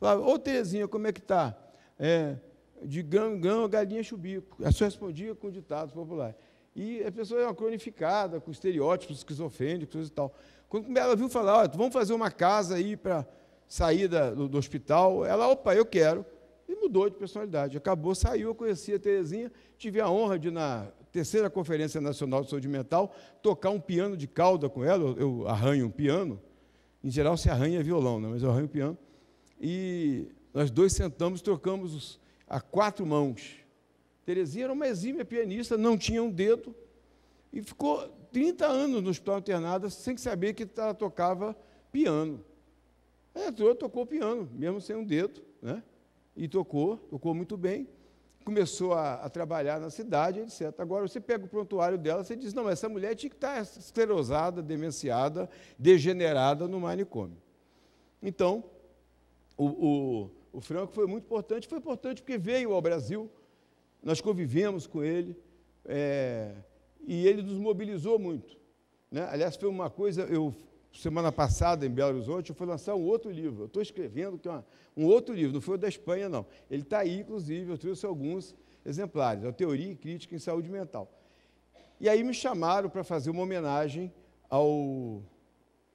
Falava, ô Terezinha, como é que tá? É, de grão em a galinha chubico. A senhora respondia com ditados populares. E a pessoa é uma cronificada, com estereótipos esquizofrênicos e tal. Quando ela viu falar, olha, vamos fazer uma casa aí para sair da, do, do, hospital, ela, opa, eu quero. E mudou de personalidade. Acabou, saiu, eu conheci a Terezinha, tive a honra de, na terceira Conferência Nacional de Saúde Mental, tocar um piano de cauda com ela, eu, arranho um piano, em geral se arranha violão, né? mas eu arranho um piano, e nós dois sentamos, trocamos os, a quatro mãos. Terezinha era uma exímia pianista, não tinha um dedo, e ficou 30 anos no hospital internada sem saber que ela tocava piano. Ela é, entrou, tocou piano, mesmo sem um dedo, né? E tocou, tocou muito bem. Começou a, a trabalhar na cidade, etc. Agora você pega o prontuário dela, você diz: não, essa mulher tinha que estar tá esclerosada, demenciada, degenerada no manicômio. Então, o, o, o Franco foi muito importante, foi importante porque veio ao Brasil, nós convivemos com ele. É, e ele nos mobilizou muito. Né? Aliás, foi uma coisa, eu semana passada em Belo Horizonte, eu fui lançar um outro livro. Eu estou escrevendo que é uma, um outro livro, não foi o da Espanha, não. Ele está aí, inclusive, eu trouxe alguns exemplares, a é Teoria e Crítica em Saúde Mental. E aí me chamaram para fazer uma homenagem ao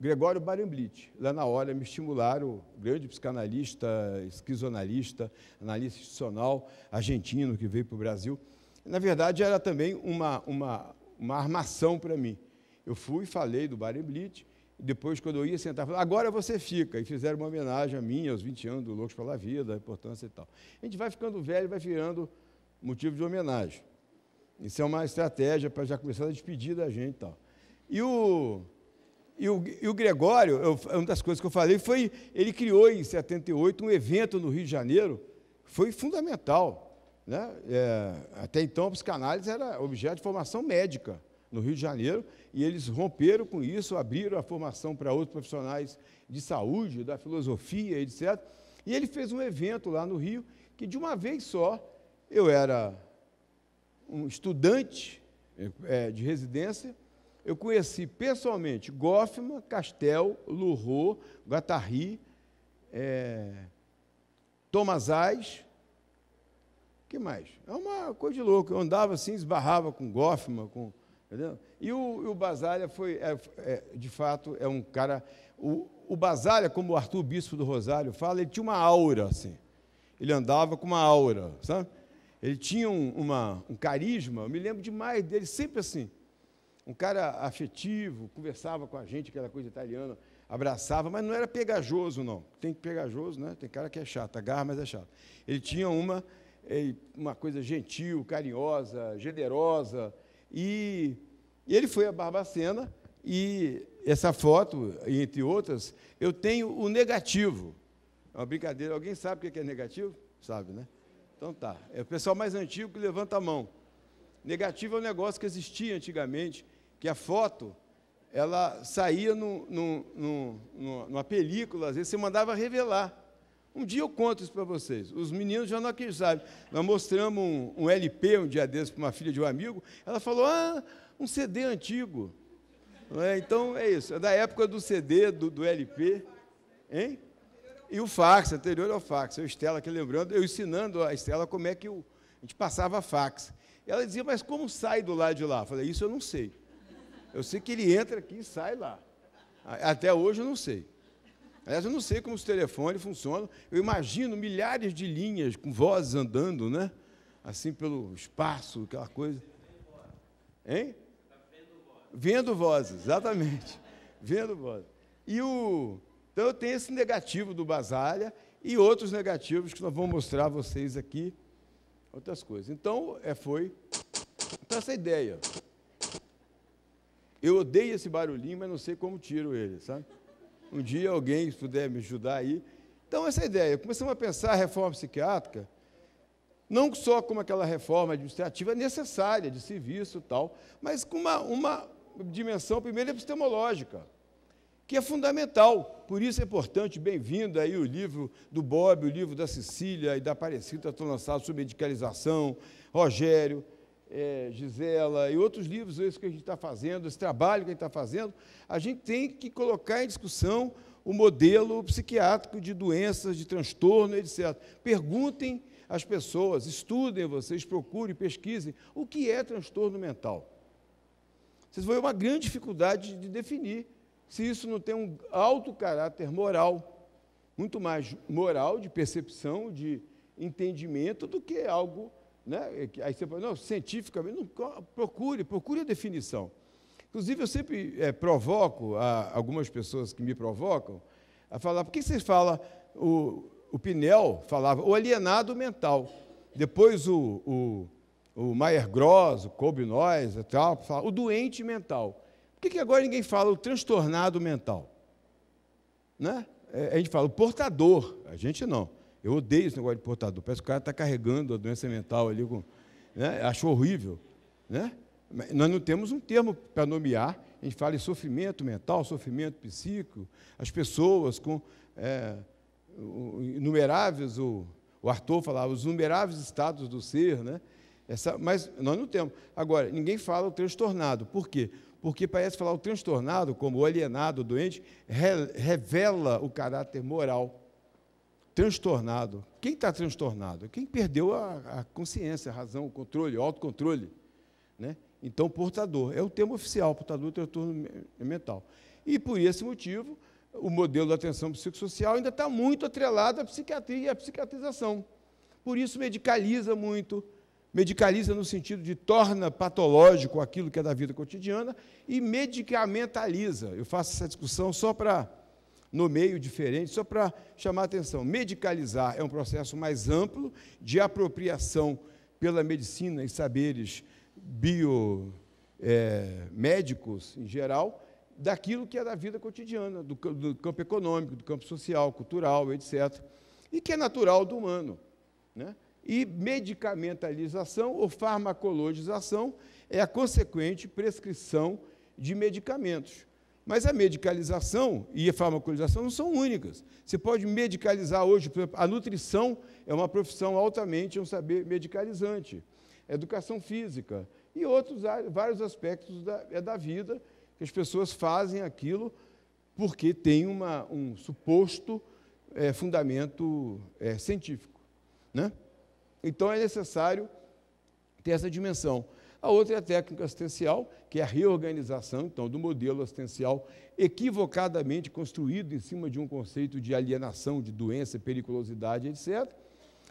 Gregório Barenblit. Lá na hora me estimularam, grande psicanalista, esquizoanalista, analista institucional argentino que veio para o Brasil. Na verdade, era também uma, uma uma armação para mim. Eu fui, falei do Bareblitz, depois, quando eu ia sentar, falei, agora você fica. E fizeram uma homenagem a mim, aos 20 anos do Loucos pela Vida, a importância e tal. A gente vai ficando velho, vai virando motivo de homenagem. Isso é uma estratégia para já começar a despedir da gente e tal. E o, e o, e o Gregório, eu, uma das coisas que eu falei foi, ele criou em 78 um evento no Rio de Janeiro, foi fundamental né? É, até então, a psicanálise era objeto de formação médica no Rio de Janeiro, e eles romperam com isso, abriram a formação para outros profissionais de saúde, da filosofia, etc. E ele fez um evento lá no Rio, que de uma vez só, eu era um estudante é, de residência, eu conheci pessoalmente Goffman, Castel, Lurro, Guattari, é, Tomazais, que mais? É uma coisa de louco. Eu andava assim, esbarrava com Goffman, com. Entendeu? E o, o Basalha foi, é, é, de fato, é um cara. O, o Basalha, como o Arthur Bispo do Rosário fala, ele tinha uma aura, assim. Ele andava com uma aura, sabe? Ele tinha um, uma, um carisma, eu me lembro demais dele, sempre assim. Um cara afetivo, conversava com a gente, aquela coisa italiana, abraçava, mas não era pegajoso, não. Tem pegajoso, né? Tem cara que é chato, agarra, mas é chato. Ele tinha uma uma coisa gentil, carinhosa, generosa. E ele foi a Barbacena e essa foto, entre outras, eu tenho o negativo. É uma brincadeira. Alguém sabe o é que é negativo? Sabe, né? Então tá. É o pessoal mais antigo que levanta a mão. Negativo é um negócio que existia antigamente, que a foto ela saía no, no, no, numa película, às vezes você mandava revelar. Um dia eu conto isso para vocês. Os meninos já não acreditavam. Nós mostramos um, um LP um dia desses para uma filha de um amigo. Ela falou: Ah, um CD antigo. É? Então é isso. É da época do CD, do, do LP. Hein? E o fax, anterior ao fax. Eu, Estela, aqui lembrando, eu ensinando a Estela como é que a gente passava fax. ela dizia: Mas como sai do lado de lá? Eu falei: Isso eu não sei. Eu sei que ele entra aqui e sai lá. Até hoje eu não sei. Aliás, eu não sei como os telefones funcionam. Eu imagino milhares de linhas com vozes andando, né? Assim pelo espaço, aquela coisa. Hein? Vendo vozes, exatamente. Vendo vozes. E o. Então eu tenho esse negativo do Basalha e outros negativos que nós vamos mostrar a vocês aqui, outras coisas. Então, é, foi então, essa ideia. Eu odeio esse barulhinho, mas não sei como tiro ele, sabe? Um dia alguém puder me ajudar aí. Então, essa é a ideia. Começamos a pensar a reforma psiquiátrica, não só como aquela reforma administrativa necessária, de serviço e tal, mas com uma, uma dimensão, primeiro, epistemológica, que é fundamental. Por isso é importante, bem-vindo aí o livro do Bob, o livro da Cecília e da Aparecida, estão lançados sobre medicalização, Rogério é, Gisela e outros livros, isso que a gente está fazendo, esse trabalho que a gente está fazendo, a gente tem que colocar em discussão o modelo psiquiátrico de doenças, de transtorno, etc. Perguntem às pessoas, estudem vocês, procurem, pesquisem o que é transtorno mental. Vocês vão ver uma grande dificuldade de definir se isso não tem um alto caráter moral, muito mais moral, de percepção, de entendimento, do que algo né? É aí você fala, não, cientificamente, não, procure, procure a definição. Inclusive, eu sempre é, provoco algumas pessoas que me provocam a falar, por que você fala, o, o Pinel falava, o alienado mental. Depois o, o, o Maier Gross, o Kobe Noyes, o doente mental. Por que, que agora ninguém fala o transtornado mental? Né? É, a gente fala o portador, a gente não. Eu odeio esse negócio de portador. Parece que o cara está carregando a doença mental ali. Com, né? Acho horrível. Né? Nós não temos um termo para nomear. A gente fala em sofrimento mental, sofrimento psíquico. As pessoas com é, inumeráveis, o, o Arthur falava, os inumeráveis estados do ser. Né? Essa, mas nós não temos. Agora, ninguém fala o transtornado. Por quê? porque parece falar o transtornado, como o alienado, o doente, re, revela o caráter moral transtornado. Quem está transtornado? Quem perdeu a, a, consciência, a razão, o controle, o autocontrole. Né? Então, portador. É o termo oficial, portador do transtorno mental. E por esse motivo, o modelo da atenção psicossocial ainda está muito atrelado à psiquiatria e à psiquiatrização. Por isso, medicaliza muito, medicaliza no sentido de torna patológico aquilo que é da vida cotidiana e medicamentaliza. Eu faço essa discussão só para no meio diferente, só para chamar a atenção. Medicalizar é um processo mais amplo de apropriação pela medicina e saberes biomédicos é, em geral, daquilo que é da vida cotidiana, do, do campo econômico, do campo social, cultural, etc. E que é natural do humano. Né? E medicamentalização ou farmacologização é a consequente prescrição de medicamentos mas a medicalização e a farmacolização não são únicas. Você pode medicalizar hoje, por exemplo, a nutrição é uma profissão altamente um saber medicalizante, educação física e outros vários aspectos da, é da vida que as pessoas fazem aquilo porque tem uma, um suposto é, fundamento é, científico. Né? Então é necessário ter essa dimensão. A outra é a técnica assistencial, que é a reorganização, então, do modelo assistencial equivocadamente construído em cima de um conceito de alienação, de doença, periculosidade, etc.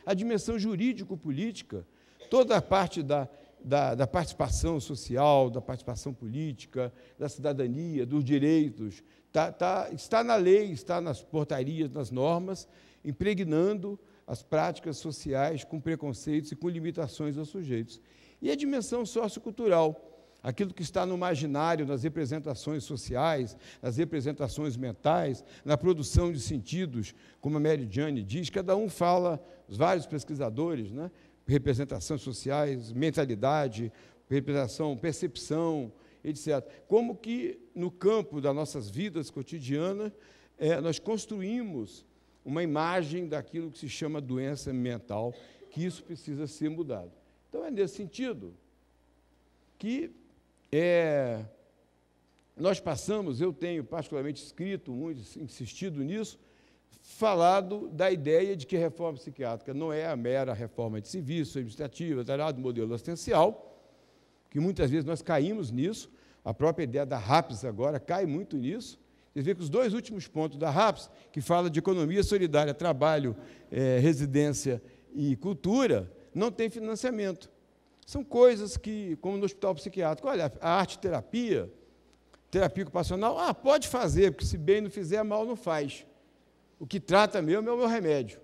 A dimensão jurídico-política, toda a parte da, da, da participação social, da participação política, da cidadania, dos direitos, Tá, tá, está na lei, está nas portarias, nas normas, impregnando as práticas sociais com preconceitos e com limitações aos sujeitos e a dimensão sociocultural. Aquilo que está no imaginário, nas representações sociais, nas representações mentais, na produção de sentidos, como a Mary Jane diz, cada um fala, os vários pesquisadores, né? representações sociais, mentalidade, representação, percepção, etc. Como que no campo das nossas vidas cotidianas é, eh, nós construímos uma imagem daquilo que se chama doença mental, que isso precisa ser mudado. Então é nesse sentido que é, nós passamos, eu tenho particularmente escrito muito, insistido nisso, falado da ideia de que a reforma psiquiátrica não é a mera reforma de serviço, administrativa, do modelo assistencial, que muitas vezes nós caímos nisso, a própria ideia da RAPS agora cai muito nisso. Vocês veem que os dois últimos pontos da RAPS, que fala de economia solidária, trabalho, é, residência e cultura, não tem financiamento. São coisas que, como no hospital psiquiátrico, olha, a arte terapia, terapia ocupacional, ah, pode fazer, porque se bem não fizer, mal não faz. O que trata mesmo é o meu remédio.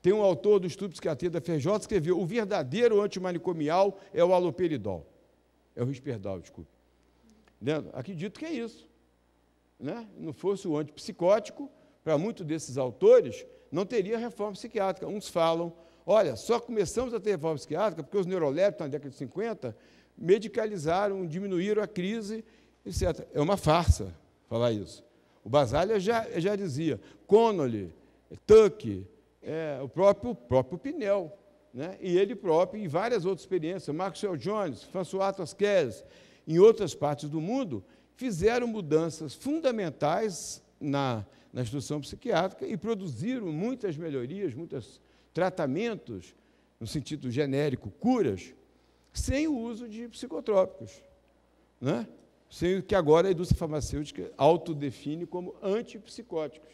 Tem um autor do estudo de psiquiatria da FJ que escreveu: o verdadeiro antimanicomial é o aloperidol. É o risperdal, desculpe. Entendeu? Né? Acredito que é isso. Né? Não fosse o antipsicótico, para muitos desses autores, não teria reforma psiquiátrica. Uns falam Olha, só começamos a ter reforma psiquiátrica porque os neurolépticos, na década de 50, medicalizaram, diminuíram a crise, etc. É uma farsa falar isso. O Basalha já, já dizia, Connolly, Tuck, é, o próprio, próprio Pinel, né? e ele próprio, em várias outras experiências, Maxwell Jones, François Tosquelles, em outras partes do mundo, fizeram mudanças fundamentais na, na instrução psiquiátrica e produziram muitas melhorias, muitas tratamentos, no sentido genérico, curas, sem o uso de psicotrópicos. Né? Sem o que agora a indústria farmacêutica autodefine como antipsicóticos.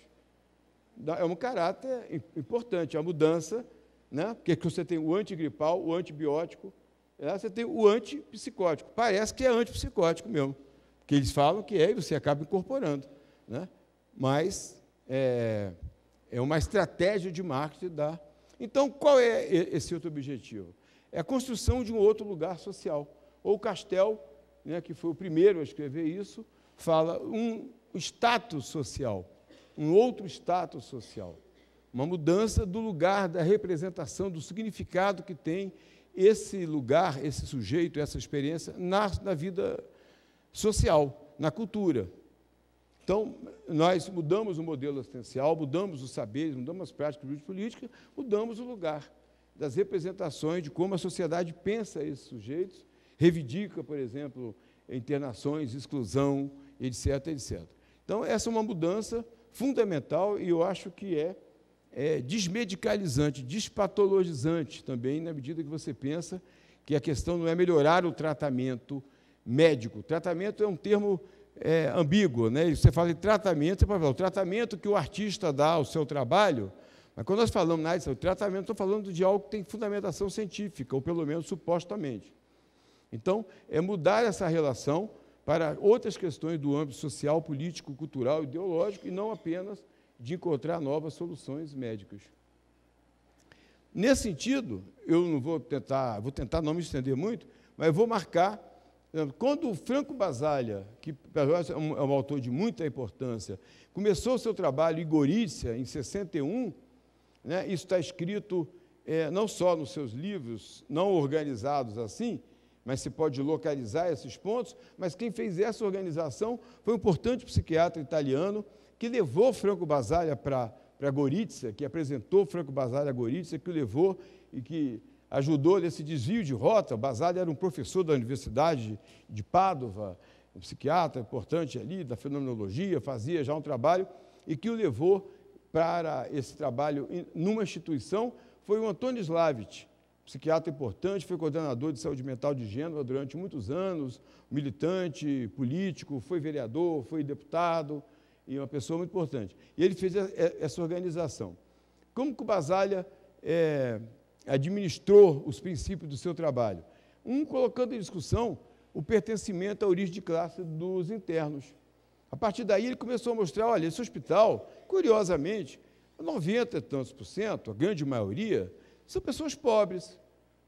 É um caráter importante, é uma mudança, né? porque você tem o antigripal, o antibiótico, é, você tem o antipsicótico. Parece que é antipsicótico mesmo, porque eles falam que é e você acaba incorporando. Né? Mas é, é uma estratégia de marketing da então, qual é esse outro objetivo? É a construção de um outro lugar social. Ou Castel, né, que foi o primeiro a escrever isso, fala um status social, um outro status social. Uma mudança do lugar, da representação, do significado que tem esse lugar, esse sujeito, essa experiência na, na vida social, na cultura, então, nós mudamos o modelo assistencial, mudamos os saberes, mudamos as práticas de política, mudamos o lugar das representações de como a sociedade pensa esses sujeitos, reivindica, por exemplo, internações, exclusão, etc, etc. Então, essa é uma mudança fundamental e eu acho que é, é desmedicalizante, despatologizante também, na medida que você pensa que a questão não é melhorar o tratamento médico. Tratamento é um termo é, ambíguo. né? Você fala de tratamento, você pode falar o tratamento que o artista dá ao seu trabalho, mas quando nós falamos na área de tratamento, estou falando de algo que tem fundamentação científica, ou pelo menos supostamente. Então, é mudar essa relação para outras questões do âmbito social, político, cultural, ideológico, e não apenas de encontrar novas soluções médicas. Nesse sentido, eu não vou tentar, vou tentar não me estender muito, mas vou marcar é, quando o Franco Basaglia, que é, é um, autor de muita importância, começou o seu trabalho em Gorizia em 61, né, isso está escrito é, não só nos seus livros, não organizados assim, mas se pode localizar esses pontos, mas quem fez essa organização foi um importante psiquiatra italiano que levou Franco Basaglia para Gorizia, que apresentou Franco Basaglia a Gorizia, que o levou e que ajudou nesse desvio de rota. Basada era um professor da Universidade de Pádua, um psiquiatra importante ali, da fenomenologia, fazia já um trabalho e que o levou para esse trabalho numa instituição foi o Antônio Slavit, psiquiatra importante, foi coordenador de saúde mental de Gênova durante muitos anos, militante político, foi vereador, foi deputado e uma pessoa muito importante. E ele fez essa organização. Como que o Basalha eh, é, administrou os princípios do seu trabalho. Um colocando em discussão o pertencimento à origem de classe dos internos. A partir daí ele começou a mostrar, olha, esse hospital, curiosamente, 90 e tantos por cento, a grande maioria, são pessoas pobres,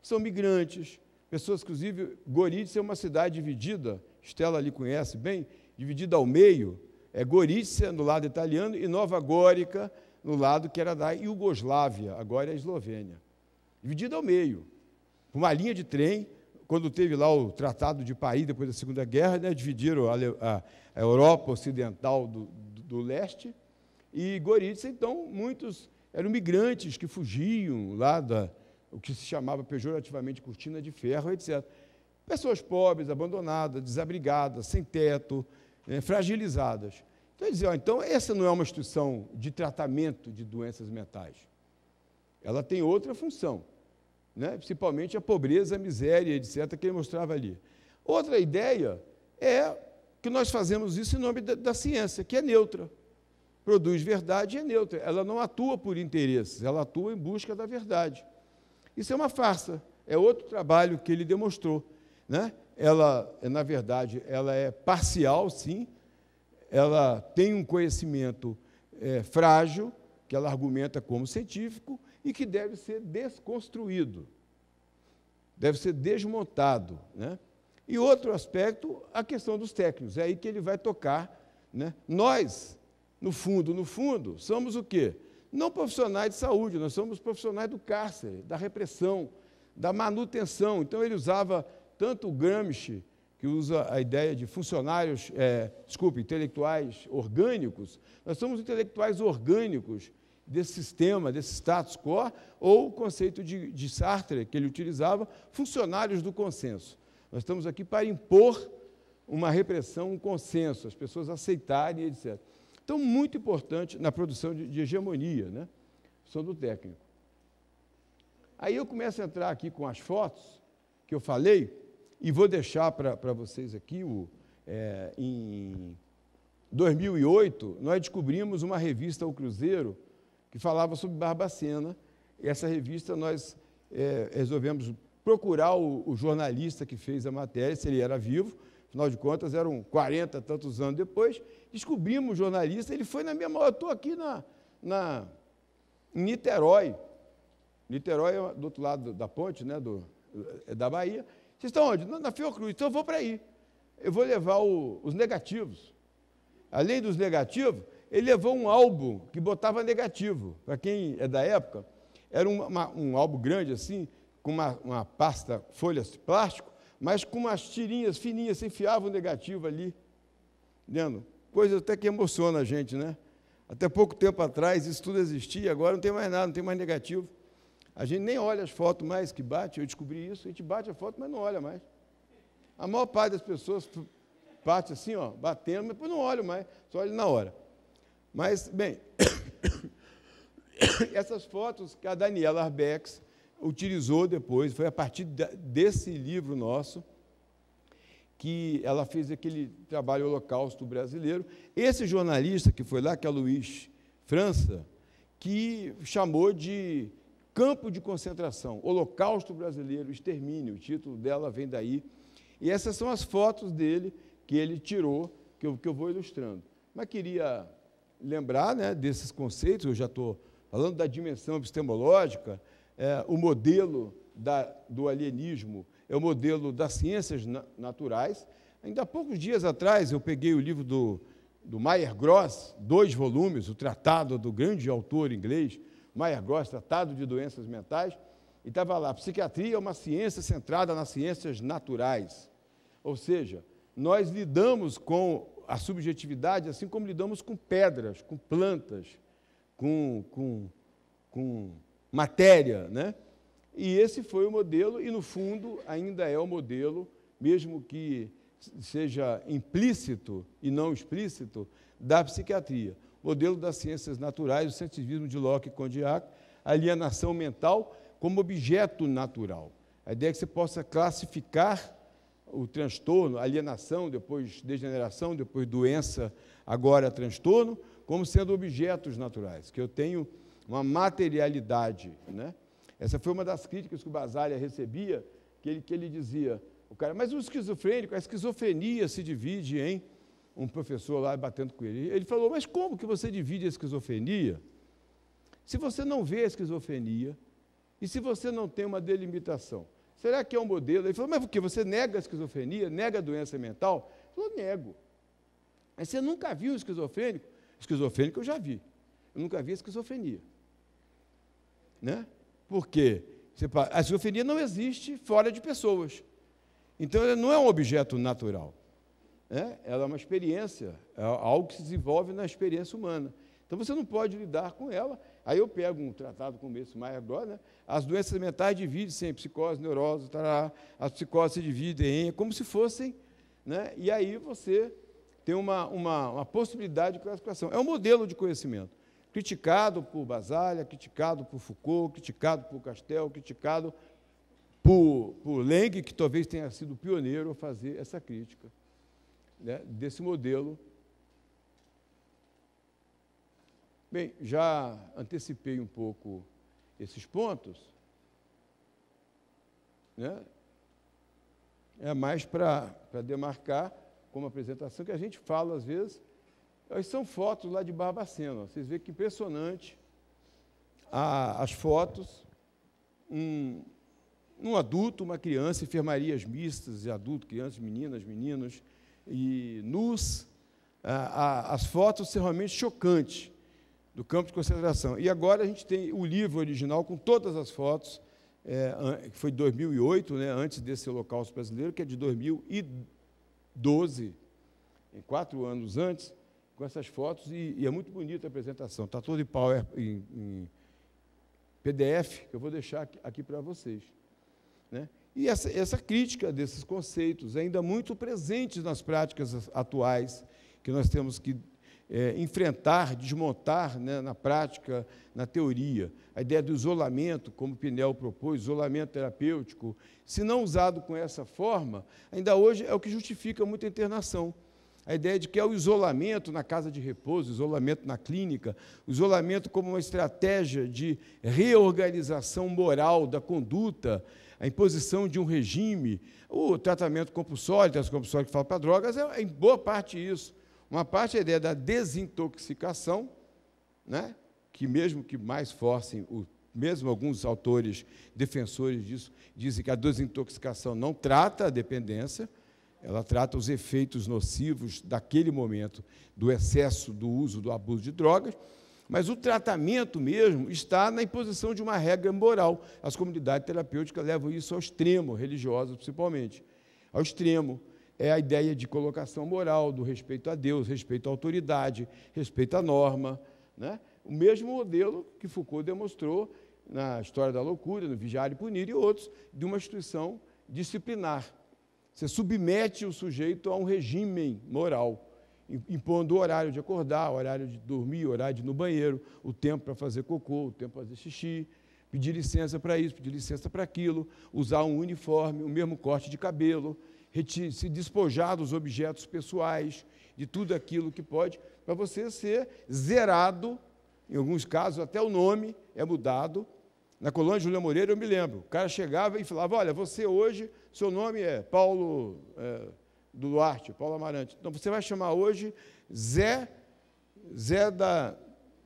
são migrantes, pessoas, inclusive, Goritz é uma cidade dividida, Estela ali conhece bem, dividida ao meio, é Gorícia no lado italiano e Nova Górica no lado que era da Iugoslávia, agora é a Eslovênia dividido ao meio. Uma linha de trem, quando teve lá o Tratado de Paris, depois da Segunda Guerra, né, dividiram a, a, Europa Ocidental do, do, do leste, e Goritza, então, muitos eram migrantes que fugiam lá da o que se chamava pejorativamente cortina de ferro, etc. Pessoas pobres, abandonadas, desabrigadas, sem teto, né, fragilizadas. Então, ele dizia, ó, então essa não é uma instituição de tratamento de doenças mentais. Ela tem outra função né? principalmente a pobreza, a miséria, etc., que ele mostrava ali. Outra ideia é que nós fazemos isso em nome da, da ciência, que é neutra. Produz verdade e é neutra. Ela não atua por interesses, ela atua em busca da verdade. Isso é uma farsa, é outro trabalho que ele demonstrou. Né? Ela, na verdade, ela é parcial, sim, ela tem um conhecimento é, frágil, que ela argumenta como científico, e que deve ser desconstruído, deve ser desmontado. Né? E outro aspecto, a questão dos técnicos, é aí que ele vai tocar. Né? Nós, no fundo, no fundo, somos o quê? Não profissionais de saúde, nós somos profissionais do cárcere, da repressão, da manutenção. Então ele usava tanto o Gramsci, que usa a ideia de funcionários, é, desculpe, intelectuais orgânicos, nós somos intelectuais orgânicos desse sistema, desse status quo, ou o conceito de, de Sartre, que ele utilizava, funcionários do consenso. Nós estamos aqui para impor uma repressão, um consenso, as pessoas aceitarem, etc. Então, muito importante na produção de, de hegemonia, né? São do técnico. Aí eu começo a entrar aqui com as fotos que eu falei, e vou deixar para vocês aqui o, é, em 2008, nós descobrimos uma revista ao Cruzeiro que falava sobre Barbacena. E essa revista nós é, resolvemos procurar o, o, jornalista que fez a matéria, se ele era vivo, afinal de contas eram 40 tantos anos depois. Descobrimos o jornalista, ele foi na mesma hora, estou aqui na, na, em Niterói. Niterói é do outro lado da ponte, né, do, é da Bahia. Vocês estão onde? Na, na Fiocruz. Então eu vou para aí. Eu vou levar o, os negativos. Além dos negativos, ele levou um álbum que botava negativo. Para quem é da época, era uma, um álbum grande assim, com uma, uma pasta, folhas de plástico, mas com umas tirinhas fininhas, se assim, enfiava o negativo ali. Entendendo? Coisa até que emociona a gente, né? Até pouco tempo atrás isso tudo existia, agora não tem mais nada, não tem mais negativo. A gente nem olha as fotos mais que bate, eu descobri isso, a gente bate a foto, mas não olha mais. A maior parte das pessoas bate assim, ó, batendo, mas depois não olha mais, só olha na hora. Mas, bem, essas fotos que a Daniela Arbex utilizou depois, foi a partir desse livro nosso que ela fez aquele trabalho Holocausto Brasileiro. Esse jornalista que foi lá, que é Luiz França, que chamou de campo de concentração, Holocausto Brasileiro, extermínio, o título dela vem daí. E essas são as fotos dele que ele tirou, que eu, que eu vou ilustrando. Mas queria lembrar né, desses conceitos, eu já estou falando da dimensão epistemológica, é, o modelo da, do alienismo é o modelo das ciências na, naturais. Ainda há poucos dias atrás eu peguei o livro do, do Mayer Gross, dois volumes, o tratado do grande autor inglês, Mayer Gross, Tratado de Doenças Mentais, e estava lá, psiquiatria é uma ciência centrada nas ciências naturais. Ou seja, nós lidamos com a subjetividade, assim como lidamos com pedras, com plantas, com, com, com matéria, né? E esse foi o modelo, e no fundo ainda é o modelo, mesmo que seja implícito e não explícito, da psiquiatria. Modelo das ciências naturais, o cientivismo de Locke e Condillac, alienação mental como objeto natural. A ideia é que você possa classificar o transtorno, alienação, depois degeneração, depois doença, agora transtorno, como sendo objetos naturais, que eu tenho uma materialidade. Né? Essa foi uma das críticas que o Basília recebia, que ele, que ele dizia, o cara, mas o esquizofrênico, a esquizofrenia se divide em um professor lá batendo com ele. Ele falou, mas como que você divide a esquizofrenia? Se você não vê a esquizofrenia e se você não tem uma delimitação. Será que é um modelo? Ele falou, mas por que? Você nega a esquizofrenia, nega a doença mental? Eu nego. Mas você nunca viu um esquizofrênico? Esquizofrênico eu já vi. Eu nunca vi esquizofrenia. Né? Por quê? A esquizofrenia não existe fora de pessoas. Então, ela não é um objeto natural. Né? Ela é uma experiência, é algo que se desenvolve na experiência humana. Então, você não pode lidar com ela Aí eu pego um tratado como esse, mais agora, né? as doenças mentais dividem-se em psicose, neurose, tará, as psicoses se dividem em, como se fossem, né? e aí você tem uma, uma, uma possibilidade de classificação. É um modelo de conhecimento, criticado por Basalha, criticado por Foucault, criticado por Castel, criticado por, por que talvez tenha sido pioneiro a fazer essa crítica né? desse modelo Bem, já antecipei um pouco esses pontos, né? É mais para demarcar como apresentação que a gente fala às vezes. São fotos lá de Barbacena. Vocês veem que impressionante a, as fotos. Um, um adulto, uma criança, enfermarias mistas, adulto, crianças, meninas, meninos, e nus. A, a, as fotos são realmente chocantes do campo de concentração. E agora a gente tem o livro original com todas as fotos, é, que foi de 2008, né, antes desse Holocausto Brasileiro, que é de 2012, em quatro anos antes, com essas fotos, e, e é muito bonita a apresentação. Está todo em, power, em, em PDF, que eu vou deixar aqui, aqui para vocês. Né? E essa, essa, crítica desses conceitos, é ainda muito presentes nas práticas atuais, que nós temos que é, enfrentar, desmontar né, na prática, na teoria. A ideia do isolamento, como Pinel propôs, isolamento terapêutico, se não usado com essa forma, ainda hoje é o que justifica muita internação. A ideia de que é o isolamento na casa de repouso, isolamento na clínica, isolamento como uma estratégia de reorganização moral da conduta, a imposição de um regime, o tratamento compulsório, o tratamento compulsório que fala para drogas, é em boa parte isso uma parte é a ideia da desintoxicação, né? que mesmo que mais forcem, o, mesmo alguns autores defensores disso, dizem que a desintoxicação não trata a dependência, ela trata os efeitos nocivos daquele momento do excesso do uso, do abuso de drogas, mas o tratamento mesmo está na imposição de uma regra moral. As comunidades terapêuticas levam isso ao extremo, religiosas principalmente, ao extremo é a ideia de colocação moral, do respeito a Deus, respeito à autoridade, respeito à norma. Né? O mesmo modelo que Foucault demonstrou na História da Loucura, no Vigiar e Punir e outros, de uma instituição disciplinar. Você submete o sujeito a um regime moral, impondo o horário de acordar, o horário de dormir, o horário de ir no banheiro, o tempo para fazer cocô, o tempo para fazer xixi, pedir licença para isso, pedir licença para aquilo, usar um uniforme, o mesmo corte de cabelo, se despojar dos objetos pessoais, de tudo aquilo que pode, para você ser zerado, em alguns casos até o nome é mudado. Na colônia de Moreira, eu me lembro, o cara chegava e falava, olha, você hoje, seu nome é Paulo é, Duarte, Paulo Amarante, então você vai chamar hoje Zé, Zé da,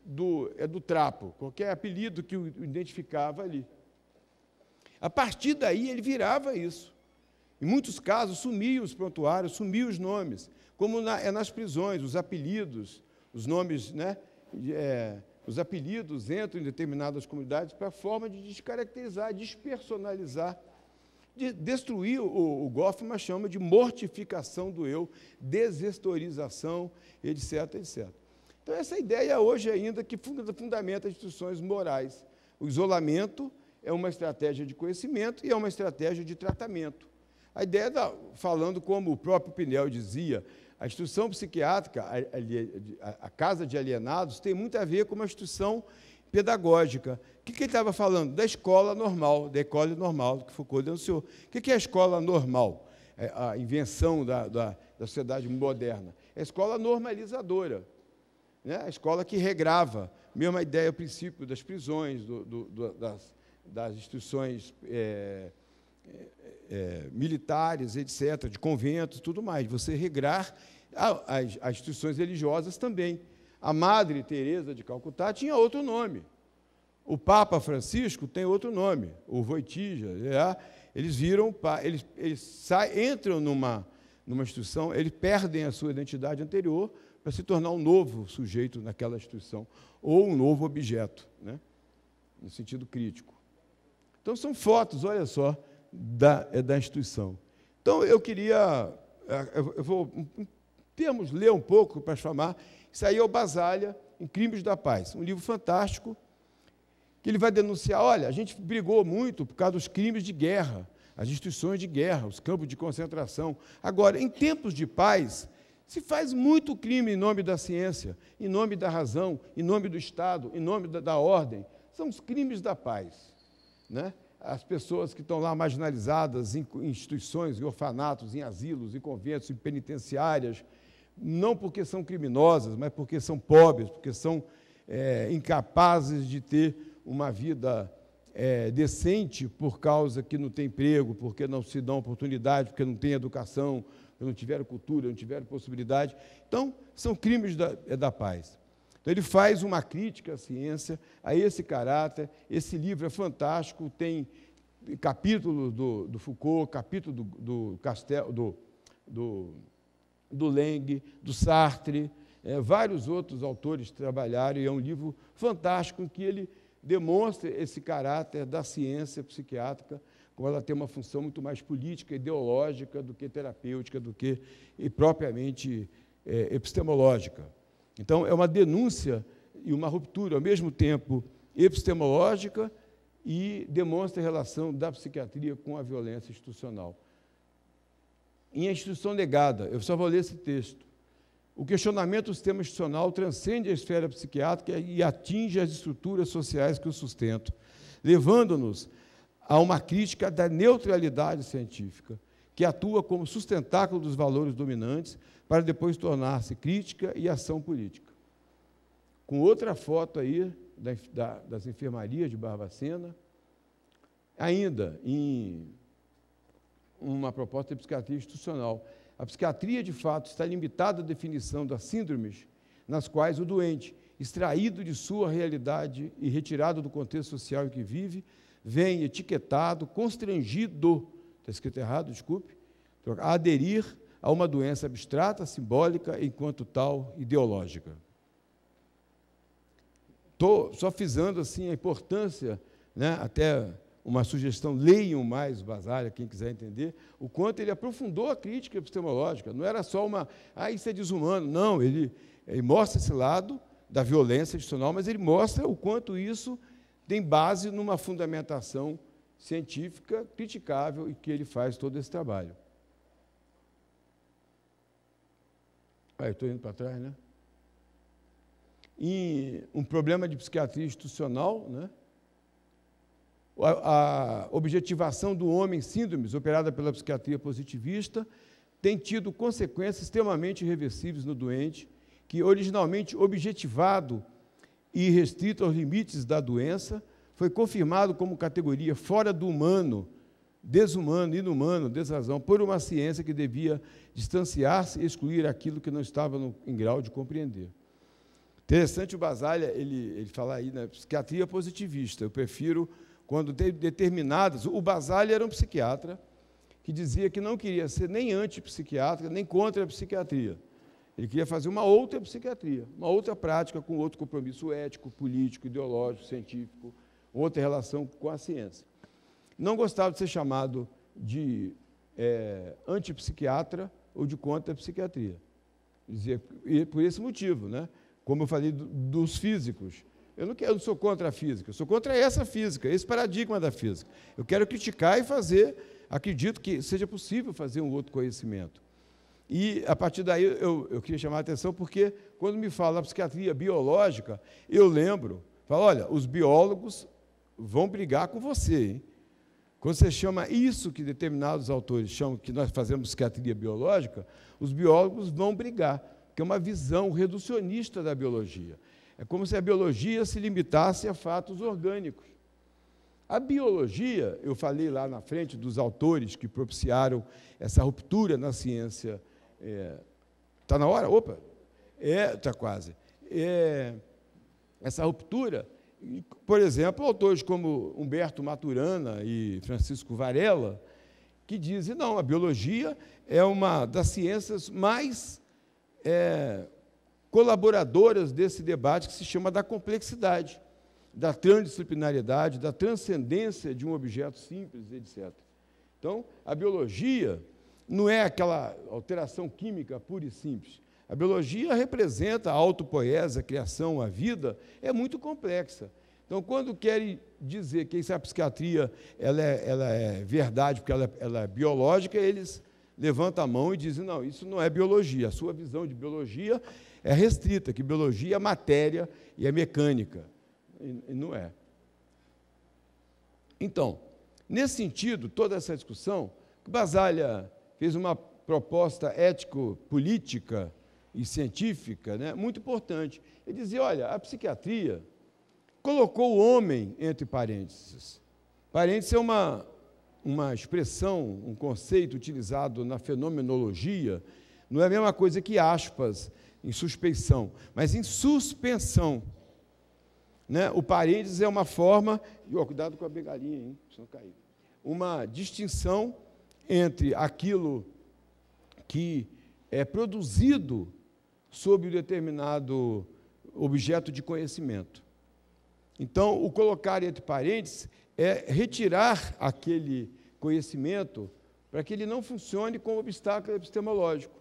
do, é do trapo, qualquer apelido que o identificava ali. A partir daí ele virava isso. Em muitos casos, sumiam os prontuários, sumiam os nomes, como na, é nas prisões, os apelidos, os nomes, né? É, os apelidos entram em determinadas comunidades para a forma de descaracterizar, despersonalizar, de destruir o, o Goffman chama de mortificação do eu, desestorização, etc, etc. Então essa ideia hoje ainda que fundamenta as instituições morais. O isolamento é uma estratégia de conhecimento e é uma estratégia de tratamento. A ideia da, falando como o próprio Pinel dizia, a instituição psiquiátrica, a, a, a, casa de alienados, tem muito a ver com uma instituição pedagógica. O que, que ele estava falando? Da escola normal, da escola normal, que Foucault denunciou. O que, que é a escola normal? É a invenção da, da, da sociedade moderna. É a escola normalizadora, né? a escola que regrava. Mesma ideia, o princípio das prisões, do, do, do, das, das instituições. É, é, é, militares, etc., de conventos, tudo mais, você regrar as, as instituições religiosas também. A Madre Teresa de Calcutá tinha outro nome. O Papa Francisco tem outro nome, o Voitija. É, eles viram, eles, eles saem, entram numa, numa instituição, eles perdem a sua identidade anterior para se tornar um novo sujeito naquela instituição, ou um novo objeto, né? no sentido crítico. Então, são fotos, olha só, da, é da instituição. Então, eu queria, é, eu vou, temos, ler um pouco para chamar, isso aí é o Basalha, em Crimes da Paz, um livro fantástico, que ele vai denunciar, olha, a gente brigou muito por causa dos crimes de guerra, as instituições de guerra, os campos de concentração. Agora, em tempos de paz, se faz muito crime em nome da ciência, em nome da razão, em nome do Estado, em nome da, da ordem. São os crimes da paz. Né? as pessoas que estão lá marginalizadas em instituições, em orfanatos, em asilos, em conventos, em penitenciárias, não porque são criminosas, mas porque são pobres, porque são é, incapazes de ter uma vida é, decente por causa que não tem emprego, porque não se dão oportunidade, porque não tem educação, não tiveram cultura, não tiveram possibilidade. Então, são crimes da, é, da paz. Então, ele faz uma crítica à ciência, a esse caráter. Esse livro é fantástico, tem capítulo do, do Foucault, capítulo do, do Castel, do, do, do Leng, do Sartre, é, vários outros autores trabalharam, e é um livro fantástico em que ele demonstra esse caráter da ciência psiquiátrica, como ela tem uma função muito mais política, ideológica do que terapêutica, do que propriamente é, epistemológica. Então, é uma denúncia e uma ruptura, ao mesmo tempo epistemológica e demonstra a relação da psiquiatria com a violência institucional. Em a instituição negada, eu só vou ler esse texto. O questionamento do sistema institucional transcende a esfera psiquiátrica e atinge as estruturas sociais que o sustentam, levando-nos a uma crítica da neutralidade científica que atua como sustentáculo dos valores dominantes para depois tornar-se crítica e ação política. Com outra foto aí da, da, das enfermarias de Barbacena, ainda em uma proposta de psiquiatria institucional. A psiquiatria, de fato, está limitada à definição das síndromes nas quais o doente, extraído de sua realidade e retirado do contexto social em que vive, vem etiquetado, constrangido está escrito errado, desculpe, a então, aderir a uma doença abstrata, simbólica, enquanto tal, ideológica. Estou só fizendo assim a importância, né, até uma sugestão, leiam mais o Basalha, quem quiser entender, o quanto ele aprofundou a crítica epistemológica. Não era só uma, ah, isso é desumano. Não, ele, ele mostra esse lado da violência institucional, mas ele mostra o quanto isso tem base numa fundamentação científica criticável e que ele faz todo esse trabalho. Ah, estou indo para trás, né? E um problema de psiquiatria institucional, né? A, a objetivação do homem síndromes, operada pela psiquiatria positivista, tem tido consequências extremamente reversíveis no doente, que originalmente objetivado e restrito aos limites da doença, foi confirmado como categoria fora do humano, desumano, inumano, desrazão, por uma ciência que devia distanciar-se e excluir aquilo que não estava no, em grau de compreender. Interessante o Basalha, ele, ele fala aí na né, psiquiatria positivista, eu prefiro quando tem determinadas... O Basalha era um psiquiatra que dizia que não queria ser nem antipsiquiatra, nem contra a psiquiatria. Ele queria fazer uma outra psiquiatria, uma outra prática com outro compromisso ético, político, ideológico, científico, outra relação com a ciência. Não gostava de ser chamado de é, antipsiquiatra ou de contra psiquiatria. Dizia, e por esse motivo, né? como eu falei do, dos físicos. Eu não, quero, eu não sou contra a física, eu sou contra essa física, esse paradigma da física. Eu quero criticar e fazer, acredito que seja possível fazer um outro conhecimento. E a partir daí eu, eu queria chamar a atenção, porque quando me fala psiquiatria biológica, eu lembro, falo, olha, os biólogos vão brigar com você. Hein? Quando você chama isso que determinados autores chamam que nós fazemos psiquiatria biológica, os biólogos vão brigar, porque é uma visão reducionista da biologia. É como se a biologia se limitasse a fatos orgânicos. A biologia, eu falei lá na frente dos autores que propiciaram essa ruptura na ciência. Está é, tá na hora? Opa! Está é, tá quase. É, essa ruptura por exemplo, autores como Humberto Maturana e Francisco Varela, que dizem, não, a biologia é uma das ciências mais é, colaboradoras desse debate que se chama da complexidade, da transdisciplinaridade, da transcendência de um objeto simples, etc. Então, a biologia não é aquela alteração química pura e simples. A biologia representa a autopoese, a criação, a vida, é muito complexa. Então, quando querem dizer que a psiquiatria ela é, ela é verdade, porque ela, ela é biológica, eles levantam a mão e dizem, não, isso não é biologia. A sua visão de biologia é restrita, que biologia é matéria e é mecânica. E, e não é. Então, nesse sentido, toda essa discussão, Basalha fez uma proposta ético-política e científica, né, muito importante. Ele dizia: olha, a psiquiatria colocou o homem entre parênteses. Parênteses é uma, uma expressão, um conceito utilizado na fenomenologia, não é a mesma coisa que aspas em suspeição, mas em suspensão. Né? O parênteses é uma forma, e oh, cuidado com a bengalinha, hein, senão cair. Uma distinção entre aquilo que é produzido sob um determinado objeto de conhecimento. Então, o colocar entre parênteses é retirar aquele conhecimento para que ele não funcione como obstáculo epistemológico.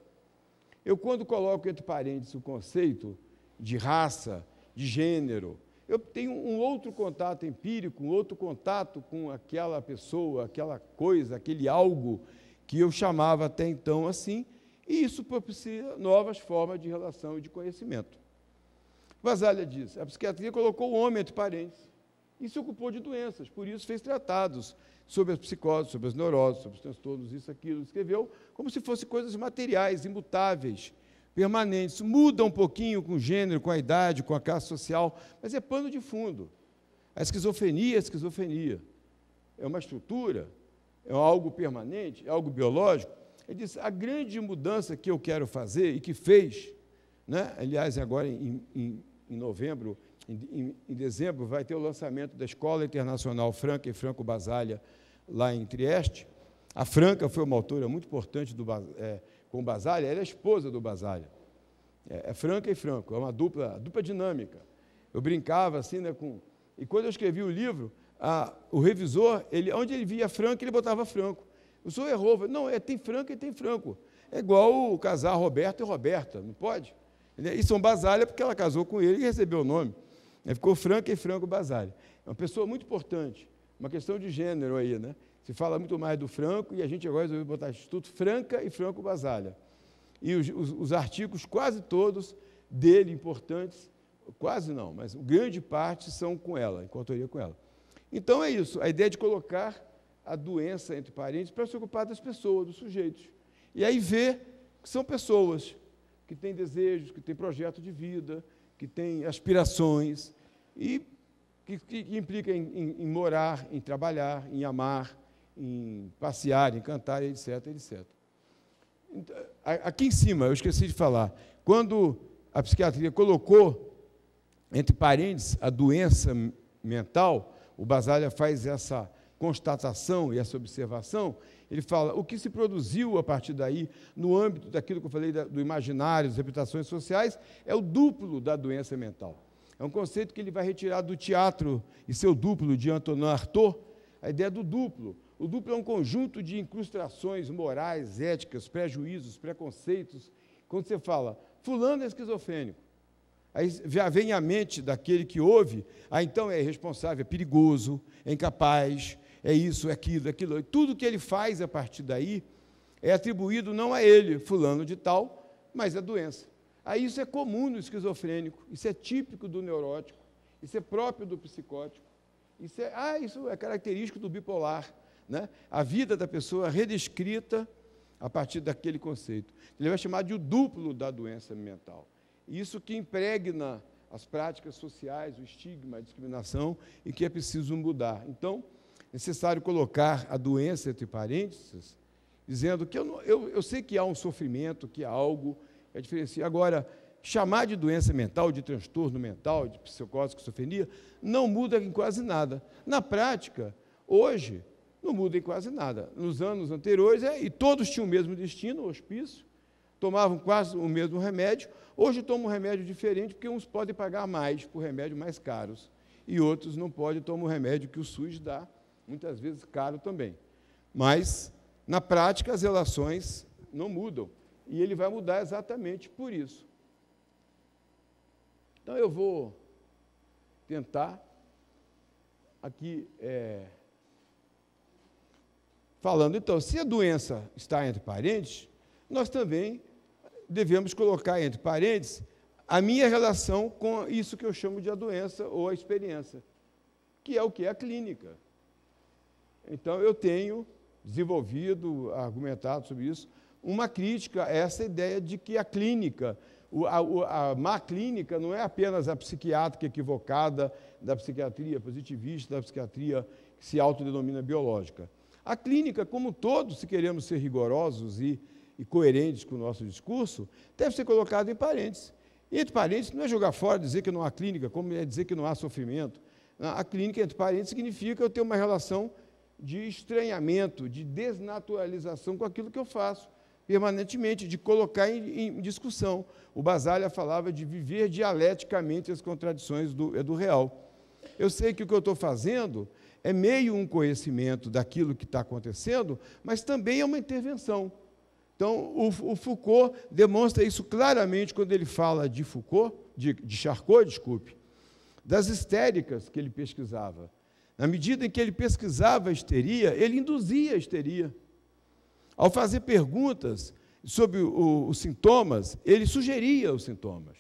Eu, quando coloco entre parênteses o conceito de raça, de gênero, eu tenho um outro contato empírico, um outro contato com aquela pessoa, aquela coisa, aquele algo que eu chamava até então assim, e isso propicia novas formas de relação e de conhecimento. Vasalha diz: a psiquiatria colocou o homem entre parentes e se ocupou de doenças, por isso fez tratados sobre as psicoses, sobre as neuroses, sobre os transtornos, isso, aquilo. Escreveu como se fossem coisas materiais, imutáveis, permanentes. Muda um pouquinho com o gênero, com a idade, com a classe social, mas é pano de fundo. A esquizofrenia é esquizofrenia. É uma estrutura, é algo permanente, é algo biológico ele disse: a grande mudança que eu quero fazer e que fez, né? aliás, agora em, em, em novembro, em, em, dezembro, vai ter o lançamento da Escola Internacional Franca e Franco Basalha lá em Trieste. A Franca foi uma autora muito importante do, é, com Basalha, ela é esposa do Basalha. É, é, Franca e Franco, é uma dupla, dupla dinâmica. Eu brincava assim, né, com... E quando eu escrevi o livro, a, o revisor, ele, onde ele via Franco, ele botava Franco. O senhor errou. Falei, não, é, tem franco e tem franco. É igual o casar Roberto e Roberta, não pode? E são Basalha porque ela casou com ele e recebeu o nome. Ficou Franca e Franco Basalha. É uma pessoa muito importante, uma questão de gênero aí, né? Se fala muito mais do Franco e a gente agora resolveu botar Instituto Franca e Franco Basalha. E os, os, os artigos, quase todos dele importantes, quase não, mas grande parte são com ela, em coautoria com ela. Então é isso, a ideia de colocar a doença entre parentes para se ocupar das pessoas, dos sujeitos. E aí vê que são pessoas que têm desejos, que têm projeto de vida, que têm aspirações, e que, que implica em, em, em morar, em trabalhar, em amar, em passear, em cantar, etc, etc. Então, aqui em cima, eu esqueci de falar, quando a psiquiatria colocou, entre parênteses, a doença mental, o Basalha faz essa constatação e essa observação, ele fala o que se produziu a partir daí, no âmbito daquilo que eu falei do imaginário, das reputações sociais, é o duplo da doença mental. É um conceito que ele vai retirar do teatro e seu duplo de Antonin Artaud, a ideia do duplo. O duplo é um conjunto de incrustações morais, éticas, prejuízos, preconceitos. Quando você fala, fulano é esquizofrênico, Aí já vem à mente daquele que ouve, ah, então é irresponsável, é perigoso, é incapaz, é isso, é aquilo, é aquilo. E tudo que ele faz a partir daí é atribuído não a ele, fulano de tal, mas à doença. Aí isso é comum no esquizofrênico, isso é típico do neurótico, isso é próprio do psicótico, isso é, ah, isso é característico do bipolar. Né? A vida da pessoa redescrita a partir daquele conceito. Ele vai chamar de o duplo da doença mental. Isso que impregna as práticas sociais, o estigma, a discriminação e que é preciso mudar. Então, necessário colocar a doença entre parênteses, dizendo que eu, não, eu, eu sei que há um sofrimento, que há algo, é diferenciar. Agora, chamar de doença mental, de transtorno mental, de psicose, esquizofrenia, não muda em quase nada. Na prática, hoje, não muda em quase nada. Nos anos anteriores, é, e todos tinham o mesmo destino, o hospício, tomavam quase o mesmo remédio. Hoje tomam um remédio diferente, porque uns podem pagar mais por remédios mais caros e outros não podem tomar o remédio que o SUS dá, muitas vezes caro também. Mas, na prática, as relações não mudam. E ele vai mudar exatamente por isso. Então, eu vou tentar aqui. É, falando, então, se a doença está entre parentes, nós também devemos colocar entre parentes a minha relação com isso que eu chamo de a doença ou a experiência, que é o que é a clínica. Então, eu tenho desenvolvido, argumentado sobre isso, uma crítica a essa ideia de que a clínica, a, a, má clínica não é apenas a psiquiátrica equivocada da psiquiatria positivista, da psiquiatria que se autodenomina biológica. A clínica, como todos, se queremos ser rigorosos e, e coerentes com o nosso discurso, deve ser colocada em parênteses. Entre parênteses não é jogar fora, dizer que não há clínica, como é dizer que não há sofrimento. A clínica, entre parênteses, significa eu ter uma relação de estranhamento, de desnaturalização com aquilo que eu faço permanentemente, de colocar em, em discussão. O Basalha falava de viver dialeticamente as contradições do, é do real. Eu sei que o que eu estou fazendo é meio um conhecimento daquilo que está acontecendo, mas também é uma intervenção. Então, o, o, Foucault demonstra isso claramente quando ele fala de Foucault, de, de Charcot, desculpe, das histéricas que ele pesquisava. Na medida em que ele pesquisava a histeria, ele induzia a histeria. Ao fazer perguntas sobre o, os sintomas, ele sugeria os sintomas.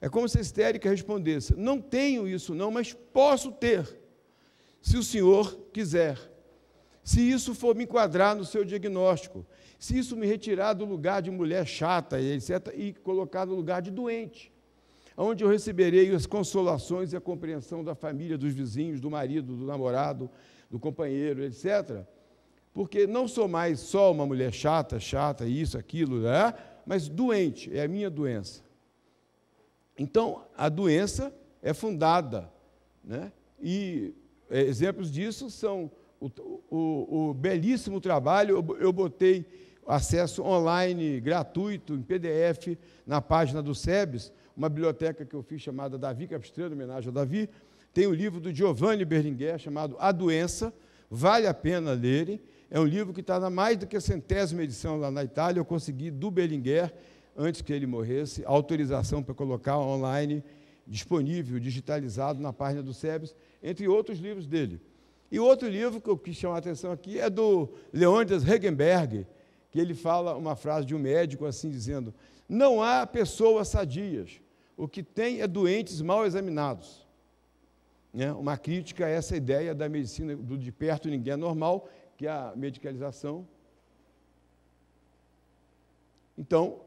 É como se a histérica respondesse: Não tenho isso, não, mas posso ter, se o senhor quiser. Se isso for me enquadrar no seu diagnóstico, se isso me retirar do lugar de mulher chata, etc., e colocar no lugar de doente onde eu receberei as consolações e a compreensão da família, dos vizinhos, do marido, do namorado, do companheiro, etc. Porque não sou mais só uma mulher chata, chata, isso, aquilo, né? mas doente, é a minha doença. Então, a doença é fundada. Né? E é, exemplos disso são o, o, o belíssimo trabalho, eu botei acesso online gratuito, em PDF, na página do SEBS, uma biblioteca que eu fiz chamada Davi Capistrano, homenagem a Davi. Tem o livro do Giovanni Berlinguer chamado A Doença, vale a pena lerem. É um livro que está na mais do que centésima edição lá na Itália. Eu consegui do Berlinguer, antes que ele morresse, autorização para colocar online, disponível, digitalizado na página do SEBS, entre outros livros dele. E outro livro que eu quis chamar a atenção aqui é do Leônidas Hegenberg, que ele fala uma frase de um médico assim dizendo: "Não há pessoas sadias, o que tem é doentes mal examinados. Né? Uma crítica a essa ideia da medicina do de perto ninguém é normal, que é a medicalização. Então,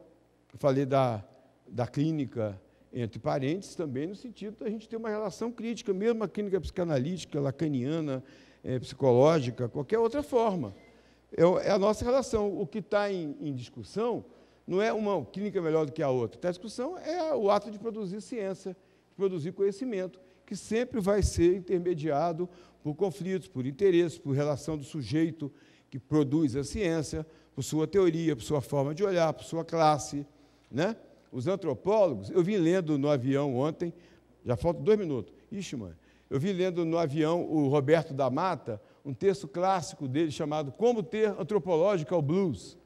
falei da, da clínica entre parentes também no sentido da gente ter uma relação crítica, mesmo a clínica psicanalítica, lacaniana, é, psicológica, qualquer outra forma. É, é, a nossa relação. O que está em, em discussão não é uma clínica melhor do que a outra. Então, a discussão é o ato de produzir ciência, de produzir conhecimento, que sempre vai ser intermediado por conflitos, por interesses, por relação do sujeito que produz a ciência, por sua teoria, por sua forma de olhar, por sua classe. Né? Os antropólogos, eu vim lendo no avião ontem, já faltam dois minutos, ixi, mano, eu vim lendo no avião o Roberto da Mata, um texto clássico dele chamado Como Ter Antropológica ao Blues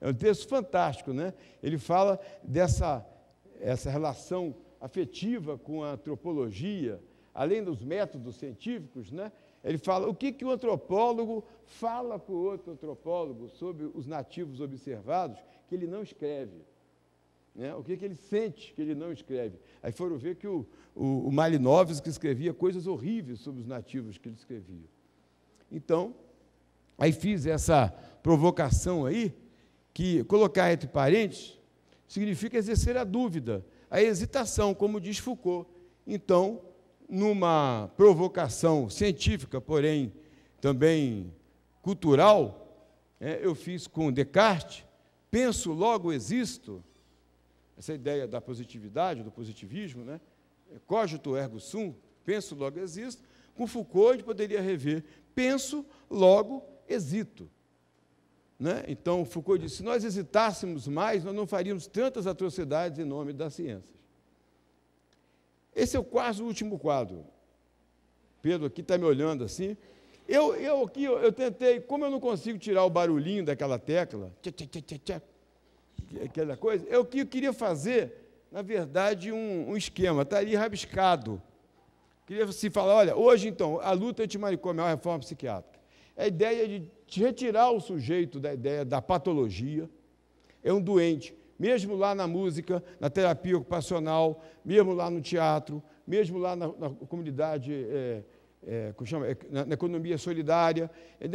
é um texto fantástico, né? Ele fala dessa essa relação afetiva com a antropologia, além dos métodos científicos, né? Ele fala o que, que o antropólogo fala com o outro antropólogo sobre os nativos observados que ele não escreve. Né? O que, que ele sente que ele não escreve. Aí foram ver que o, o, o escrevia coisas horríveis sobre os nativos que ele escrevia. Então, aí fiz essa provocação aí, que colocar entre parentes significa exercer a dúvida, a hesitação, como diz Foucault. Então, numa provocação científica, porém também cultural, é, eu fiz com Descartes, penso, logo existo, essa ideia da positividade, do positivismo, né? É, cogito ergo sum, penso, logo existo, com Foucault a gente poderia rever, penso, logo existo. Né? Então, Foucault disse: se nós hesitássemos mais, nós não faríamos tantas atrocidades em nome das ciências. Esse é o quase último quadro. Pedro aqui está me olhando assim. Eu, eu aqui, eu, eu, tentei, como eu não consigo tirar o barulhinho daquela tecla, tchá, tchá, tchá, aquela coisa, eu, eu queria fazer, na verdade, um, um esquema, está ali rabiscado. Queria se falar, olha, hoje então, a luta antimanicomial é a reforma psiquiátrica. É a ideia de retirar o sujeito da ideia da patologia. É um doente, mesmo lá na música, na terapia ocupacional, mesmo lá no teatro, mesmo lá na, na comunidade, é, é, chama, é, na, na, economia solidária, É,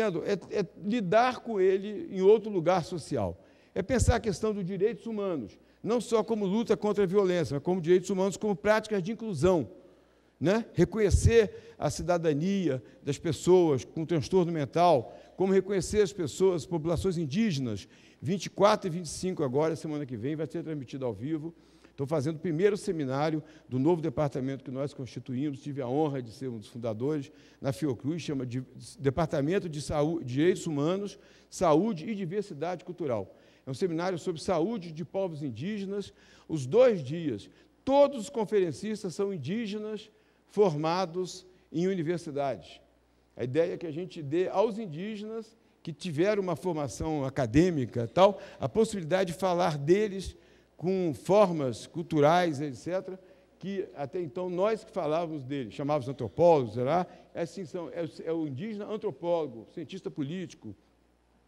é lidar com ele em outro lugar social. É pensar a questão dos direitos humanos, não só como luta contra a violência, mas como direitos humanos, como práticas de inclusão né? reconhecer a cidadania das pessoas com transtorno mental, como reconhecer as pessoas, as populações indígenas. 24 e 25 agora, semana que vem, vai ser transmitido ao vivo. Estou fazendo o primeiro seminário do novo departamento que nós constituímos. Tive a honra de ser um dos fundadores na Fiocruz, chama de Departamento de Saúde, Direitos Humanos, Saúde e Diversidade Cultural. É um seminário sobre saúde de povos indígenas, os dois dias. Todos os conferencistas são indígenas formados em universidade. A ideia é que a gente dê aos indígenas que tiveram uma formação acadêmica tal, a possibilidade de falar deles com formas culturais, etc., que até então nós que falávamos deles, chamávamos antropólogos, lá, é, assim, são, é, é o indígena antropólogo, cientista político,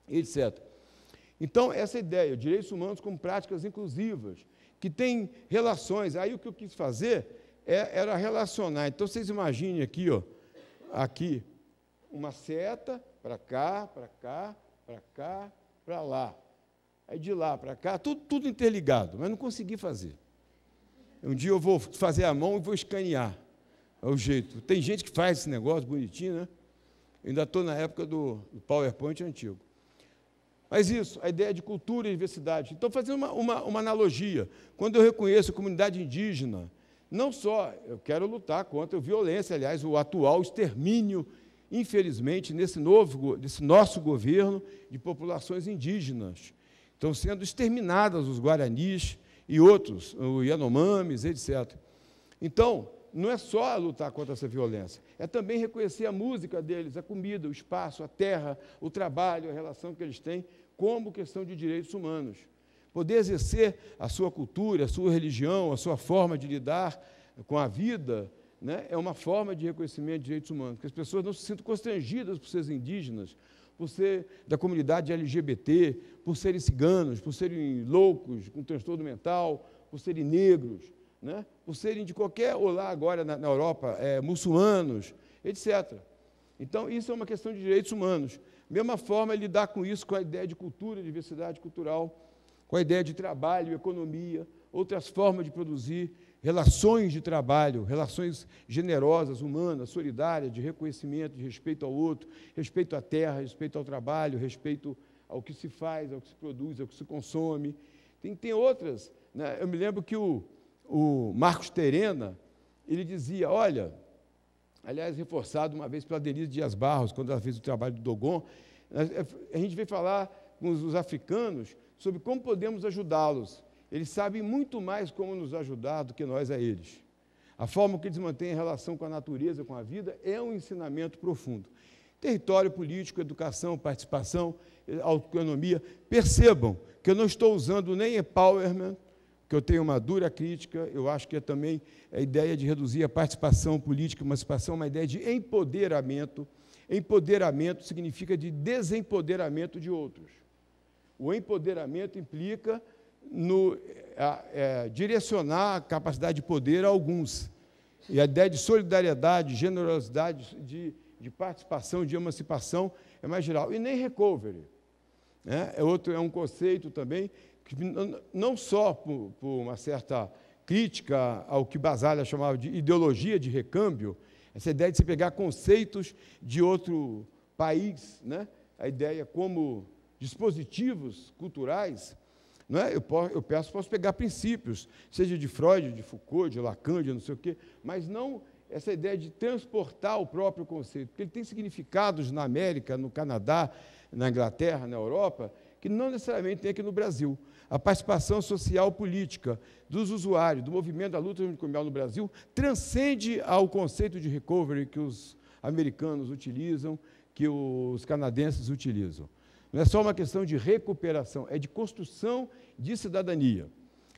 etc. Então, essa é ideia, direitos humanos como práticas inclusivas, que tem relações. Aí o que eu quis fazer é, era relacionar. Então vocês imaginem aqui, ó, aqui uma seta para cá, para cá, para cá, para lá. Aí de lá para cá, tudo, tudo interligado, mas não consegui fazer. Um dia eu vou fazer a mão e vou escanear. É o jeito. Tem gente que faz esse negócio bonitinho, né? Eu ainda estou na época do, do, PowerPoint antigo. Mas isso, a ideia de cultura e diversidade. Então, fazendo uma, uma, uma analogia, quando eu reconheço a comunidade indígena, não só eu quero lutar contra a violência, aliás, o atual extermínio, infelizmente, nesse, novo, nosso governo, de populações indígenas. Estão sendo exterminadas os guaranis e outros, os Yanomamis, etc. Então, não é só lutar contra essa violência, é também reconhecer a música deles, a comida, o espaço, a terra, o trabalho, a relação que eles têm como questão de direitos humanos poder exercer a sua cultura, a sua religião, a sua forma de lidar com a vida, né, é uma forma de reconhecimento de direitos humanos, que as pessoas não se sintam constrangidas por serem indígenas, por ser da comunidade LGBT, por serem ciganos, por serem loucos, com transtorno mental, por serem negros, né, por serem de qualquer, ou lá agora na, na Europa, é, muçulmanos, etc. Então, isso é uma questão de direitos humanos. Mesma forma, é lidar com isso, com a ideia de cultura, diversidade cultural, com a ideia de trabalho, economia, outras formas de produzir, relações de trabalho, relações generosas, humanas, solidárias, de reconhecimento, de respeito ao outro, respeito à terra, respeito ao trabalho, respeito ao que se faz, ao que se produz, ao que se consome. Tem, tem outras. Né? Eu me lembro que o, o Marcos Terena, ele dizia, olha, aliás, reforçado uma vez pela Denise Dias Barros, quando ela fez o trabalho do Dogon, a gente veio falar com os, os africanos sobre como podemos ajudá-los. Eles sabem muito mais como nos ajudar do que nós a eles. A forma que eles mantêm a relação com a natureza, com a vida, é um ensinamento profundo. Território político, educação, participação, autonomia. Percebam que eu não estou usando nem empowerment, que eu tenho uma dura crítica, eu acho que é também a ideia de reduzir a participação política, emancipação, uma ideia de empoderamento. Empoderamento significa de desempoderamento de outros. O empoderamento implica no é, é, direcionar a capacidade de poder a alguns. E a ideia de solidariedade, generosidade, de, de participação, de emancipação é mais geral. E nem recovery. Né? É, outro, é um conceito também que não só por, por uma certa crítica ao que Basalha chamava de ideologia de recâmbio, essa ideia de se pegar conceitos de outro país, né? a ideia como dispositivos culturais, não é? eu, posso, eu peço, posso pegar princípios, seja de Freud, de Foucault, de Lacan, de não sei o quê, mas não essa ideia de transportar o próprio conceito, porque ele tem significados na América, no Canadá, na Inglaterra, na Europa, que não necessariamente tem aqui no Brasil. A participação social política dos usuários, do movimento da luta antimicrobial no Brasil, transcende ao conceito de recovery que os americanos utilizam, que os canadenses utilizam. Não é só uma questão de recuperação, é de construção de cidadania.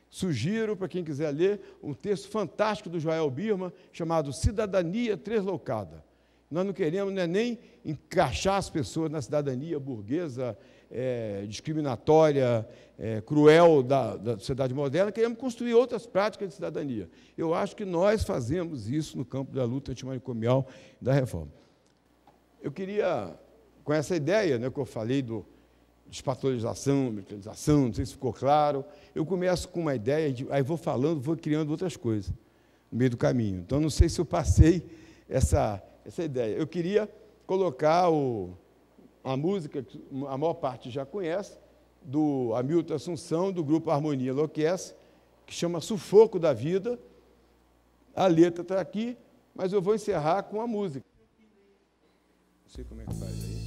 Sugiro, para quem quiser ler, um texto fantástico do Joel Birman, chamado Cidadania Translocada. Nós não queremos né, nem encaixar as pessoas na cidadania burguesa, é, discriminatória, é, cruel da, da, sociedade moderna, queremos construir outras práticas de cidadania. Eu acho que nós fazemos isso no campo da luta antimanicomial da reforma. Eu queria com essa ideia né, que eu falei do despatologização, americanização, não sei se ficou claro, eu começo com uma ideia, de, aí vou falando, vou criando outras coisas no meio do caminho. Então, não sei se eu passei essa, essa ideia. Eu queria colocar o, a música que a maior parte já conhece, do Hamilton Assunção, do grupo Harmonia Enlouquece, que chama Sufoco da Vida. A letra está aqui, mas eu vou encerrar com a música. Não sei como é que faz aí.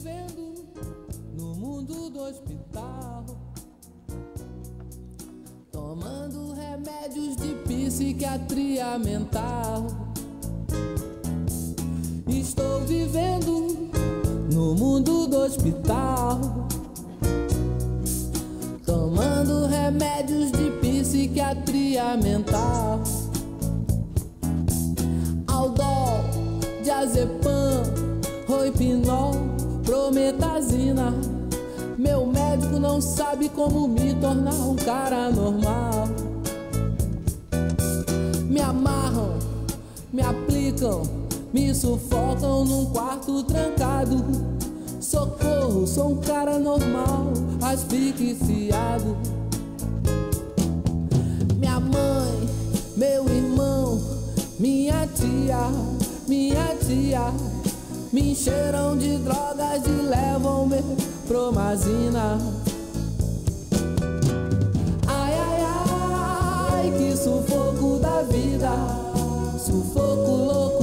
vivendo no mundo do hospital, tomando remédios de psiquiatria mental. Estou vivendo no mundo do hospital, tomando remédios de psiquiatria mental. Aldol, diazepam, roipinol metazina. Meu médico não sabe como me tornar um cara normal. Me amarram, me aplicam, me sufocam num quarto trancado. Socorro, sou um cara normal, asfixiado. Minha mãe, meu irmão, minha tia, minha tia. Me encheram de drogas e levam-me pro Mazina. Ai, ai, ai, que sufoco da vida, sufoco louco.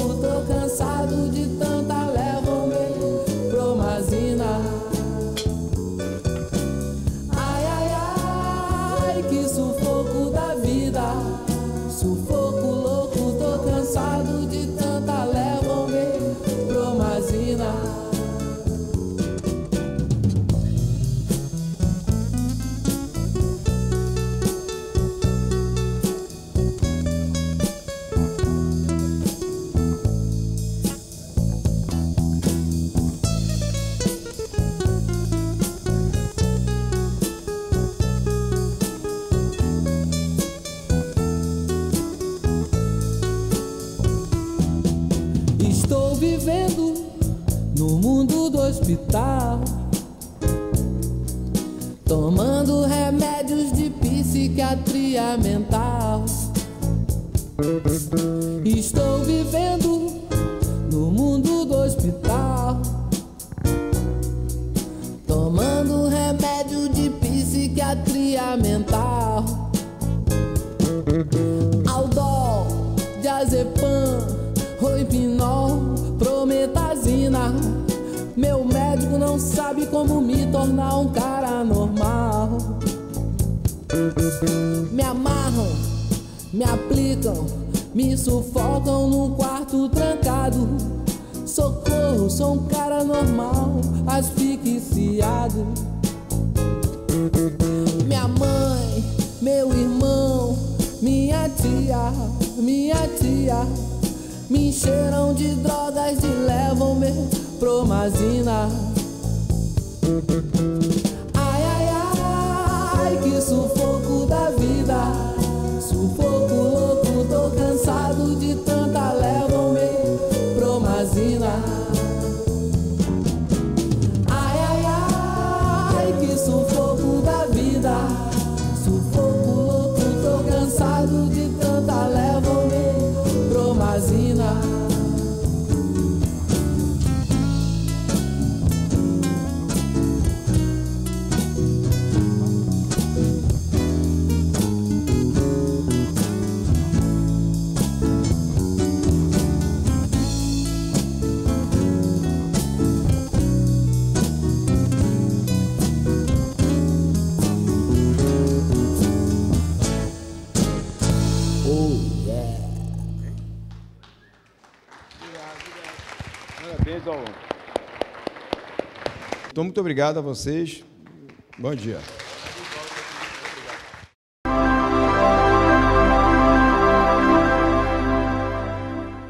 Então, muito obrigado a vocês. Bom dia.